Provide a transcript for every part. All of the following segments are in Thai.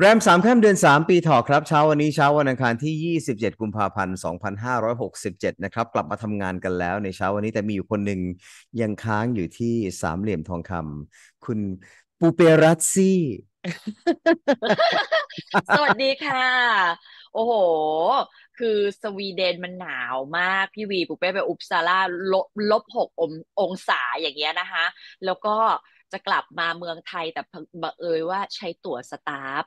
แรมสามข้ามเดือน 3 ปีถอครับเช้าวันนี้เช้าวันอังคารที่ 27 กุมภาพันธ์2567 นะครับ กลับมาทำงานกันแล้วในเช้าวันนี้ แต่มีอยู่คนหนึ่งยังค้างอยู่ที่สามเหลี่ยมทองคำคุณปูเปรัตซี่ สวัสดีค่ะ โอ้โห คือสวีเดนมันหนาวมากพี่วีปูเป้ไปอุปซาร่าลบลบหกองศาอย่างเงี้ยนะคะ แล้วก็จะกลับมาเมืองไทยแต่บังเอิญว่าใช้ตั๋วสตาฟ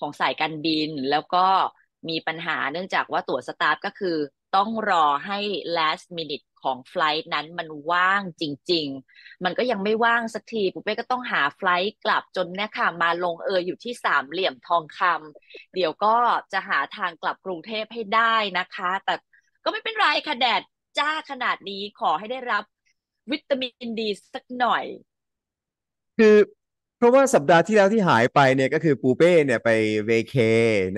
ของสายการบินแล้วก็มีปัญหาเนื่องจากว่าตั๋วสตาฟก็คือต้องรอให้ last minute ของไฟล์นั้นมันว่างจริงๆ มันก็ยังไม่ว่างสักทีปุ๊บเป้ก็ต้องหาไฟล์กลับจนเนี่ยค่ะ มาลงเอออยู่ที่สามเหลี่ยมทองคำ เดี๋ยวก็จะหาทางกลับกรุงเทพให้ได้นะคะ แต่ก็ไม่เป็นไรค่ะแดดจ้าขนาดนี้ขอให้ได้รับวิตามินดีสักหน่อย คือเพราะว่าสัปดาห์ที่แล้วที่หายไปเนี่ยก็คือปูเป้เนี่ยไปเวเค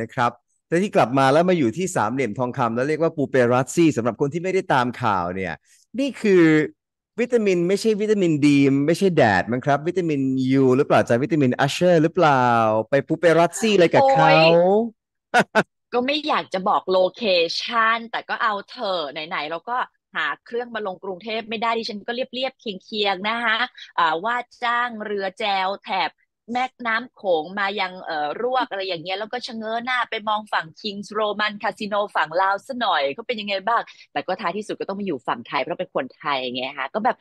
นะครับแต่ที่กลับมาแล้วมาอยู่ที่สามเหลี่ยมทองคำแล้วเรียกว่าปูเปรัสซี่สำหรับคนที่ไม่ได้ตามข่าวเนี่ย นี่คือวิตามินไม่ใช่วิตามินดี ไม่ใช่แดดมั้งครับ วิตามินยูหรือเปล่าจากวิตามินอัชเชอร์หรือเปล่าไปปูเปรัสซี่อะไรกับเขาก็ไม่อยากจะบอกโลเคชันแต่ก็เอาเถอะไหนๆเราก็หาเครื่องมาลงกรุงเทพไม่ได้ดิฉันก็เรียบเรียบเคียงเคียงนะคะะว่าจ้างเรือแจวแถบแม่น้ำโขงมายังเอ่อรวกอะไรอย่างเงี้ยแล้วก็ชะเง้อหน้าไปมองฝั่งคิงส์โรมันคาสิโนฝั่งลาวซะหน่อยเขาเป็นยังไงบ้าง แต่ก็ท้ายที่สุดก็ต้องมาอยู่ฝั่งไทยเพราะเป็นคนไทยไงคะก็แบบ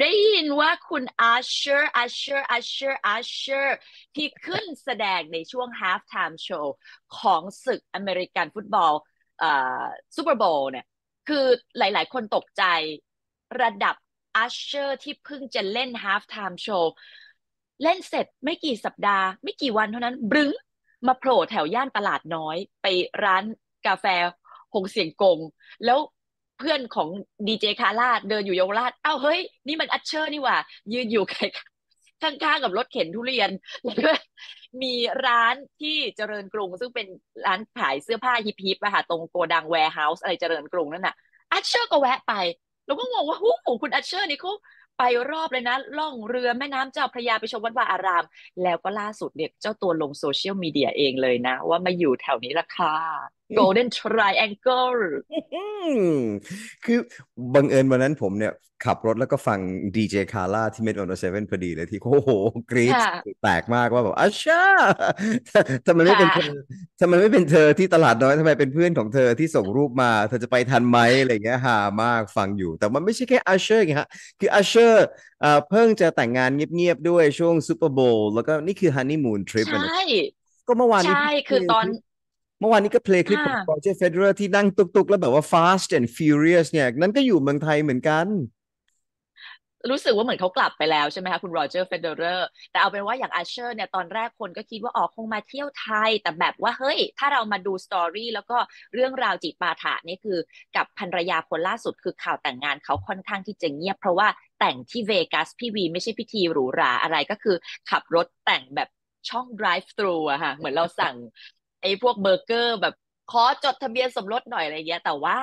ได้ยินว่าคุณอาเชอร์อาเชอร์อาเชอร์อาเชอร์ที่ขึ้นแสดงในช่วง half time show ของศึกอเมริกันฟุตบอลเอ่อซูเปอร์โบว์เนี่ยคือหลาย ๆ คนตกใจระดับอัชเชอร์ที่เพิ่งจะเล่น Half Time Show เล่นเสร็จไม่กี่สัปดาห์ไม่กี่วันเท่านั้นบึ้งมาโผล่แถวย่านตลาดน้อย ไปร้านกาแฟ หงเสียงกงแล้วเพื่อนของดีเจคาร่าเดินอยู่ยาราชเอ้าเฮ้ยนี่มันอัชเชอร์นี่ว่ายืนอยู่ข้างๆกับรถเข็นทุเรียนแล้วก็มีร้านที่เจริญกรุงซึ่งเป็นร้านขายเสื้อผ้าฮิปฮิปอะค่ะ ตรงโกดังแวร์เฮาส์อะไรเจริญกรุงนั่นน่ะอัชเชอร์ก็แวะไป แล้วก็งงว่าหูคุณอัชเชอร์นี่เขาไปรอบเลยนะล่องเรือแม่น้ำเจ้าพระยาไปชมวัดวาอาราม แล้วก็ล่าสุดเนี่ยเจ้าตัวลงโซเชียลมีเดียเองเลยนะว่ามาอยู่แถวนี้ละค่ะโกลด้นทรายแองเกิลคือบังเอิญวันนั้นผมเนี่ยขับรถแล้วก็ฟังดีเจคาร่าที่เมดออนเซเว่นพอดีเลยที่โอ้โหกรี๊ดแตกมากว่าแบบอาชาทำไมไม่เป็นเธอทำไมไม่เป็นเธอที่ตลาดน้อยทำไมเป็นเพื่อนของเธอที่ส่งรูปมา เธอจะไปทันไหมอะไรเงี้ยฮามากฟังอยู่แต่มันไม่ใช่แค่อาเชอร์ไงฮะคืออาเชอร์เพิ่งจะแต่งงานเงียบๆด้วยช่วงซูเปอร์โบว์แล้วก็นี่คือฮันนี่มูนทริปใช่ก็เมื่อวานใช่คือตอนเมื่อวานนี้ก็เพลงคลิปของโรเจอร์เฟเดอร์ที่นั่งตุกๆแล้วแบบว่า fast and furious เนี่ยนั่นก็อยู่เมืองไทยเหมือนกัน รู้สึกว่าเหมือนเขากลับไปแล้วใช่ไหมคะคุณโรเจอร์เฟเดอร์แต่เอาเป็นว่าอย่างอาเชอร์เนี่ยตอนแรกคนก็คิดว่าออกคงมาเที่ยวไทยแต่แบบว่าเฮ้ย ถ้าเรามาดูสตอรี่แล้วก็เรื่องราวจิตปาถะนี่คือกับภรรยาคนล่าสุดคือข่าวแต่งงานเขาค่อนข้างที่จะเงียบ เพราะว่าแต่งที่เวกัสพี่วีไม่ใช่พิธีหรูหราอะไรก็คือ ขับรถแต่งแบบช่อง drive thru อะค่ะเหมือนเราสั่งไอ้พวกเบอร์เกอร์แบบขอจดทะเบียนสมรสหน่อยอะไรเงี้ยแต่ว่า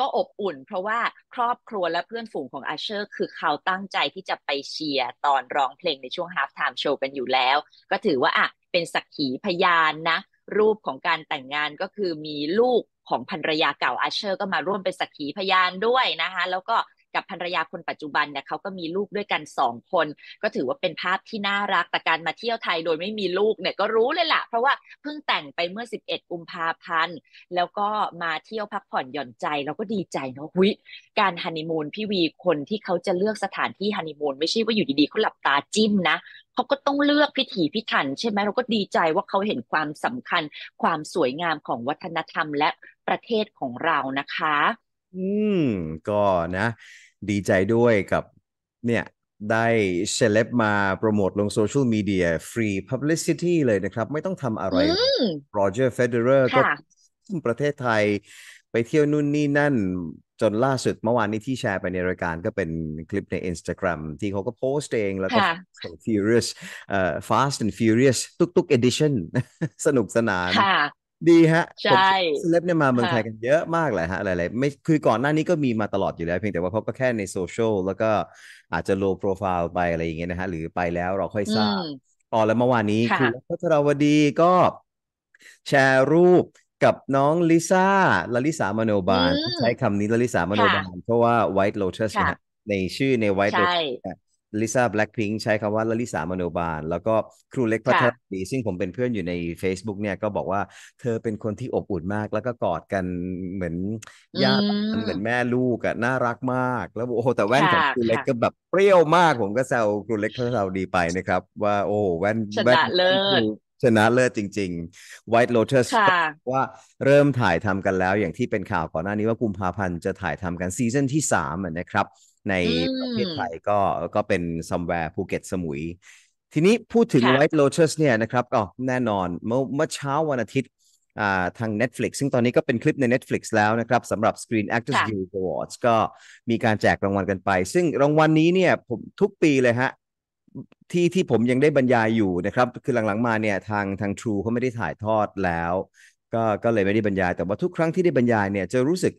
ก็อบอุ่นเพราะว่าครอบครัวและเพื่อนฝูงของอาเชอร์คือเขาตั้งใจที่จะไปเชียร์ตอนร้องเพลงในช่วงฮาฟไทม์โชว์กันอยู่แล้ว ก็ถือว่าอ่ะเป็นสักขีพยานนะ รูปของการแต่งงานก็คือมีลูกของภรรยาเก่าอาเชอร์ก็มาร่วมเป็นสักขีพยานด้วยนะคะ แล้วก็กับภรรยาคนปัจจุบันเนี่ยเขาก็มีลูกด้วยกันสองคน ก็ถือว่าเป็นภาพที่น่ารักแต่การมาเที่ยวไทยโดยไม่มีลูกเนี่ย ก็รู้เลยละ่ะ เพราะว่าเพิ่งแต่งไปเมื่อ 11กุมภาพันธ์แล้วก็มาเที่ยวพักผ่อนหย่อนใจ เราก็ดีใจเนาะวิการฮันนีมูนพี่วีคนที่เขาจะเลือกสถานที่ฮันนีมูนไม่ใช่ว่าอยู่ดีๆเขาหลับตาจิ้มนะเขาก็ต้องเลือกพิถีพิถันใช่ไหมเราก็ดีใจว่าเขาเห็นความสำคัญ ความสวยงามของวัฒนธรรมและประเทศของเรานะคะอืมก็นะ ดีใจด้วยกับ เนี่ย ได้เซเลบมา โปรโมทลงโซเชียลมีเดีย ฟรีพับลิซิตี้เลยนะครับ ไม่ต้องทำอะไรโรเจอร์เฟเดเรอร์ก็ประเทศไทยไปเที่ยวนู่นนี่นั่นจนล่าสุดเมื่อวานนี้ที่แชร์ไปในรายการก็เป็นคลิปใน Instagram ที่เขาก็โพสต์เองแล้วก็ Furious เอ่อ Fast and Furious ทุกๆ Edition สนุกสนานดีฮะใช่เซเลบเนี่ยมาเมืองไทยกันเยอะมากเลยฮะ หลายๆไม่คือก่อนหน้านี้ก็มีมาตลอดอยู่แล้วเพียงแต่ว่าเขาก็แค่ในโซเชียลแล้วก็อาจจะโลโปรไฟล์ไปอะไรอย่างเงี้ยนะฮะหรือไปแล้วเราค่อยทราบอ๋อแล้วเมื่อวานนี้คือพัทรวดีก็แชร์รูปกับน้องลิซ่า ลลิสามโนบาล ใช้คำนี้ลลิสามโนบาลเพราะว่า White Lotus นในชื่อใน White Lotus ลิซ่าแบล็คพิงใช้คำว่าลลิสามโนบาล แล้วก็ครูเล็กพัทรดีซึ่งผมเป็นเพื่อนอยู่ใน Facebook เนี่ย ก็บอกว่า เธอเป็นคนที่อบอุ่นมาก แล้วก็กอดกันเหมือนญาติเหมือนแม่ลูกอะน่ารักมาก แล้วโอ้โหแต่แว่นของครูเล็กก็แบบเปรี้ยวมาก ผมก็แซวครูเล็กพัทรดีไปนะครับ ว่าโอ้แว่น ชนะเลิศ ชนะเลิศจริง ๆ White Lotus ว่าเริ่มถ่ายทำกันแล้วอย่างที่เป็นข่าวก่อนหน้านี้ว่ากุมภาพันธ์จะถ่ายทำกันซีซั่นที่3นะครับในประเทศไทยก็ก็เป็นซัมแวร์ภูเก็ตสมุย ทีนี้พูดถึงไวท์โรเช u s สเนี่ยนะครับก็แน่นอนเมื่อเมื่อเช้าวันอาทิตย์ทาง Netflix ซึ่งตอนนี้ก็เป็นคลิปใน Netflix แล้วนะครับสำหรับ Screen Actors Guild Awards ก็มีการแจกรางวัลกันไป ซึ่งรางวัลนนี้เนี่ยผมทุกปีเลยฮะที่ที่ผมยังได้บรรยายอยู่นะครับ คือหลังๆมาเนี่ยทางทาง True เขาไม่ได้ถ่ายทอดแล้ว ก็ก็เลยไม่ได้บรรยาย แต่ว่าทุกครั้งที่ได้บรรยายเนี่ยจะรู้สึก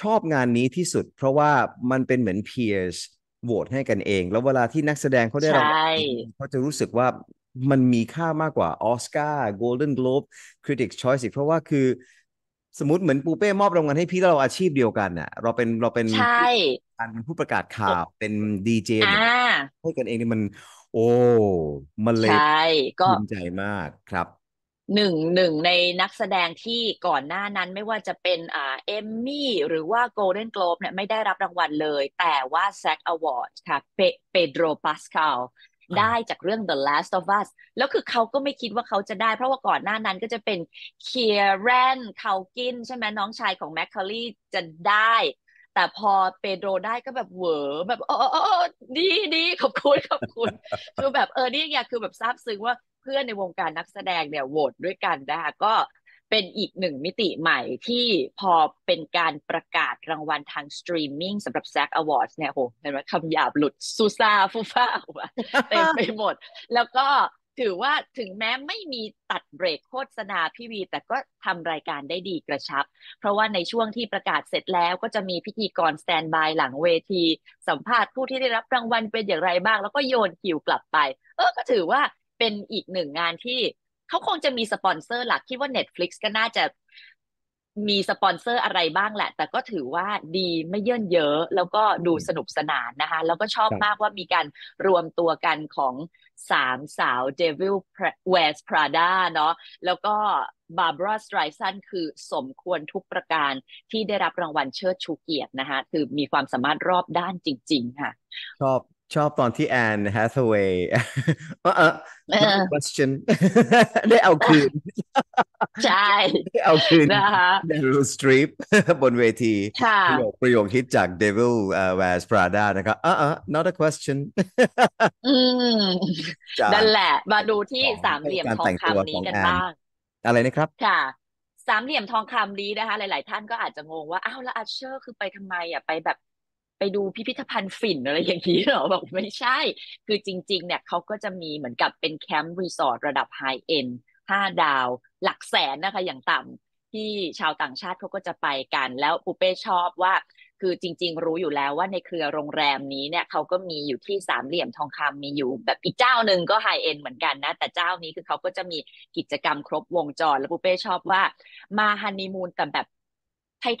ชอบงานนี้ที่สุด เพราะว่ามันเป็นเหมือน peers โหวตให้กันเอง แล้วเวลาที่นักแสดงเขาได้รัลเขาจะรู้สึกว่ามันมีค่ามากกว่าออสการ์โกลเด้นโกลบคริติกชอยส์เพราะว่าคือสมมติเหมือนปูเป้มอบรางวัลให้พี่แล้วเราอาชีพเดียวกันน่ะเราเป็นเราเป็นใช่การเป็นผู้ประกาศข่าวเป็นดีเจให้กันเองนี่มัน โอ้มันเลยใช่ก็ภูมิใจมากครับหนึ่งหนึ่งในนักแสดงที่ก่อนหน้านั้นไม่ว่าจะเป็นอ่าเอมมี่หรือว่าโกลเด้นโกลบเนี่ยไม่ได้รับรางวัลเลย แต่ว่าแซกอวอร์ดค่ะเปโดรปาสคาลได้จากเรื่อง The Last of Us แล้วคือเขาก็ไม่คิดว่าเขาจะได้ เพราะว่าก่อนหน้านั้นก็จะเป็นเคียร์แรนคากินใช่ไหมน้องชายของแมคคารีจะได้ แต่พอเปโดรได้ก็แบบเหวอแบบโอ้ดีดีขอบคุณ ขอบคุณคือแบบ เออนี่ไงคือแบบซาบซึ้งว่าเพื่อนในวงการนักแสดงเนี่ยโหวตด้วยกันนะคะก็เป็นอีกหนึ่งมิติใหม่ที่พอเป็นการประกาศรางวัลทางสตรีมมิ่งสำหรับ s ซกอวอร์ดเนี่ยโหเห็นไหมคำหยาบหลุดซูซาฟูฟ้าออกมาเต็มไปหมด แล้วก็ถือว่าถึงแม้ไม่มีตัดเบรกโฆษณาพี่วี แต่ก็ทำรายการได้ดีกระชับ เพราะว่าในช่วงที่ประกาศเสร็จแล้วก็จะมีพิธีกรสแตนบายหลังเวที สัมภาษณ์ผู้ที่ได้รับรางวัลเป็นอย่างไรบ้าง แล้วก็โยนคิวกลับไป เออก็ถือว่าเป็นอีกหนึ่งงานที่เขาคงจะมีสปอนเซอร์หลักคิดว่า Netflix ก็น่าจะมีสปอนเซอร์อะไรบ้างแหละ แต่ก็ถือว่าดีไม่เยินเยอะ แล้วก็ดูสนุกสนานนะคะ แล้วก็ชอบมากว่ามีการรวมตัวกันของสามสาว Devil Wears Prada เนาะแล้วก็ Barbara Streisand คือสมควรทุกประการที่ได้รับรางวัลเชิดชูเกียรตินะคะ คือมีความสามารถรอบด้านจริงๆค่ะชอบชอบตอนที่แอนแฮทเวย์เออ question ได้เอาคืนใช่ได้เอาคืนนะคะเดวิลสตรีปบนเวทีประโยคประโยคฮิตจาก Devil Wears Prada นะครับเออ not a question อืมนั่นแหละมาดูที่สามเหลี่ยมทองคำนี้กันบ้าง อะไรนะครับ ค่ะ สามเหลี่ยมทองคำนี้นะคะหลาย ๆท่านก็อาจจะงงว่าอ้าวแล้วอาเชอร์คือไปทำไมอ่ะไปแบบไปดูพิพิธภัณฑ์ฝิ่นอะไรอย่างนี้หรอ บอกไม่ใช่ คือจริง ๆ เนี่ยเขาก็จะมีเหมือนกับเป็นแคมป์รีสอร์ทระดับไฮเอ็นห้าดาวหลักแสนนะคะ อย่างต่ำที่ชาวต่างชาติเขาก็จะไปกัน แล้วปูเป้ชอบว่า คือจริง ๆ รู้อยู่แล้วว่าในเครือโรงแรมนี้เนี่ยเขาก็มีอยู่ที่สามเหลี่ยมทองคำมีอยู่ แบบอีกเจ้าหนึ่งก็ไฮเอ็นเหมือนกันนะ แต่เจ้านี้คือเขาก็จะมีกิจกรรมครบวงจรแล้วปูเป้ชอบว่า มาฮันนีมูนแต่แบบ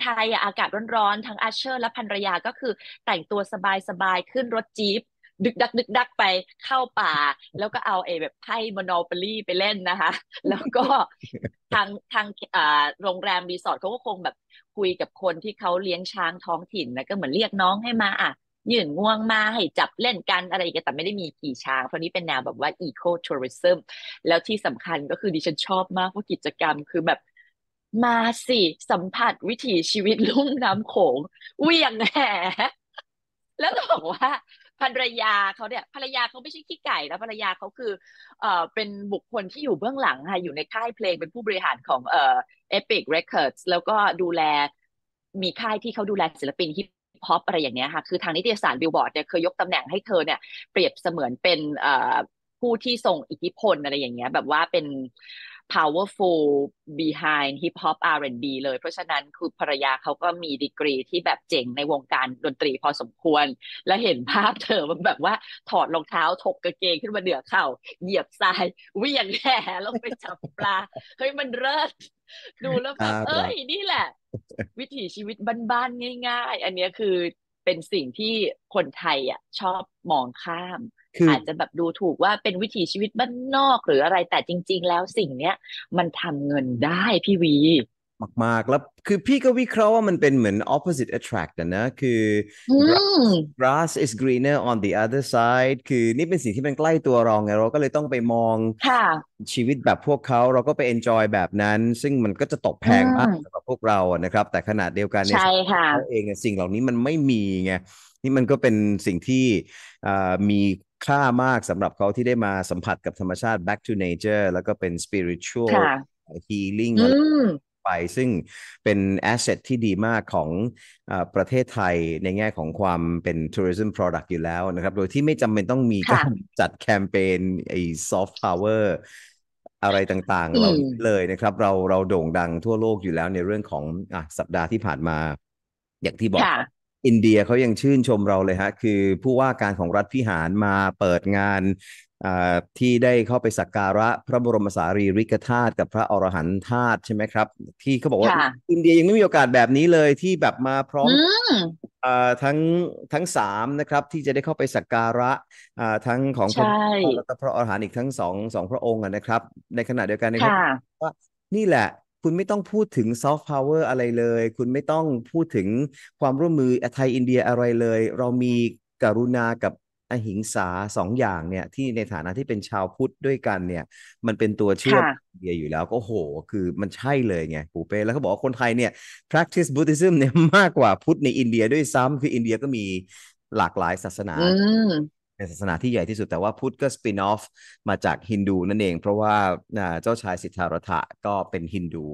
ไทยๆอากาศร้อนๆ ทั้งอาเชอร์และภรรยาก็คือ แต่งตัวสบายๆ ขึ้นรถจี๊ปดึกดักดึกดักไปเข้าป่า แล้วก็เอาไอ้แบบไพ่มอนอปลี่ไปเล่นนะคะ แล้วก็ทางทางโรงแรมรีสอร์ทเขาก็คงแบบคุยกับคนที่เขาเลี้ยงช้างท้องถิ่นนะก็เหมือนเรียกน้องให้มาอ่ะยื่นง่วงมาให้จับเล่นกันอะไรกันแต่ไม่ได้มีกี่ช้าง เพราะนี้เป็นแนวแบบว่าอีโคทัวริซึมแล้วที่สำคัญก็คือดิฉันชอบมากว่ากิจกรรมคือแบบมาสิ สัมผัสวิถีชีวิตลุ่ม น้ำโขงเวียงแหแล้วก็บอกว่าภรรยาเขาเนี่ยภรรยาเขาไม่ใช่ขี้ไก่แล้วภรรยาเขาคือเอ่อเป็นบุคคลที่อยู่เบื้องหลังค่ะ อยู่ในค่ายเพลงเป็นผู้บริหารของเอ่อ Epic Records แล้วก็ดูแลมีค่ายที่เขาดูแลศิลปินฮิปฮอปอะไรอย่างเงี้ยค่ะคือทางนิตยสารบิลบอร์ดเนี่ยเคยยกตำแหน่งให้เธอเนี่ยเปรียบเสมือนเป็น เอ่อผู้ที่ส่งอิทธิพลอะไรอย่างเงี้ย แบบว่าเป็น powerful behind hip hop R&B เลยเพราะฉะนั้นคือภรรยาเขาก็มีดีกรีที่แบบเจ๋งในวงการดนตรีพอสมควร และเห็นภาพเธอมันแบบว่าถอดรองเท้าถกกระเกงขึ้นมาเหนือเข่า เหยียบทรายวิ่งแห่ลงไปจับปลา เฮ้ยมันเลิศดูแล้วแบบเอ้ยนี่แหละ วิถีชีวิตบ้านๆ ง่าย ๆ อันนี้คือเป็นสิ่งที่คนไทยอ่ะชอบมองข้ามอาจจะแบบดูถูกว่าเป็นวิถีชีวิตบ้านนอกหรืออะไรแต่จริง ๆ แล้วสิ่งเนี้ยมันทำเงินได้พี่วี มาก ๆ แล้วคือพี่ก็วิเคราะห์ว่ามันเป็นเหมือน opposite attract นะ คือ grass is greener on the other side คือนี่เป็นสิ่งที่มันใกล้ตัวเราไง เราก็เลยต้องไปมองชีวิตแบบพวกเขาเราก็ไป enjoy แบบนั้น ซึ่งมันก็จะตกแพงมากสำหรับพวกเราอะนะครับแต่ขนาดเดียวกันเนี่ยเราเองสิ่งเหล่านี้มันไม่มีไงนี่มันก็เป็นสิ่งที่มีค่ามากสำหรับเขาที่ได้มาสัมผัสกับธรรมชาติ back to nature แล้วก็เป็น spiritual healing ไปซึ่งเป็น asset ที่ดีมากของอประเทศไทยในแง่ของความเป็น tourism product อยู่แล้วนะครับ โดยที่ไม่จำเป็นต้องมีการจัดแคมเปญไอ้ soft power อะไรต่าง ๆเราเลยนะครับ เราเราโด่งดังทั่วโลกอยู่แล้วในเรื่องของอ่ะสัปดาห์ที่ผ่านมาอย่างที่บอกอินเดียเขายังชื่นชมเราเลยฮะคือผู้ว่าการของรัฐพิหารมาเปิดงานที่ได้เข้าไปสักการะพระบรมสารีริกธาตุกับพระอรหันธาตุใช่ไหมครับที่เขาบอกว่า อินเดียยังไม่มีโอกาสแบบนี้เลยที่แบบมาพร้อมทั้งทั้งสามนะครับที่จะได้เข้าไปสักการะทั้งของพระแลพระอรหันต์อีกทั้งสองสองพระองค์นะครับ ในขณะเดียวกันนะครับว่านี่แหละคุณไม่ต้องพูดถึงซอฟต์พาวเวอร์อะไรเลย คุณไม่ต้องพูดถึงความร่วมมือไทยอินเดียอะไรเลย เรามีกรุณากับอหิงสาสองอย่างเนี่ย ที่ในฐานะที่เป็นชาวพุทธด้วยกันเนี่ย มันเป็นตัวเชื่อมเดียอยู่แล้วก็โหคือมันใช่เลยไงปูเป้แล้วเขาบอกว่าคนไทยเนี่ย practice Buddhism เนี่ยมากกว่าพุทธในอินเดียด้วยซ้ำคืออินเดียก็มีหลากหลายศาสนาเป็นศาสนาที่ใหญ่ที่สุด แต่ว่าพุทธก็สปินออฟมาจากฮินดูนั่นเอง เพราะว่าเจ้าชายสิทธารถะก็เป็นฮินดู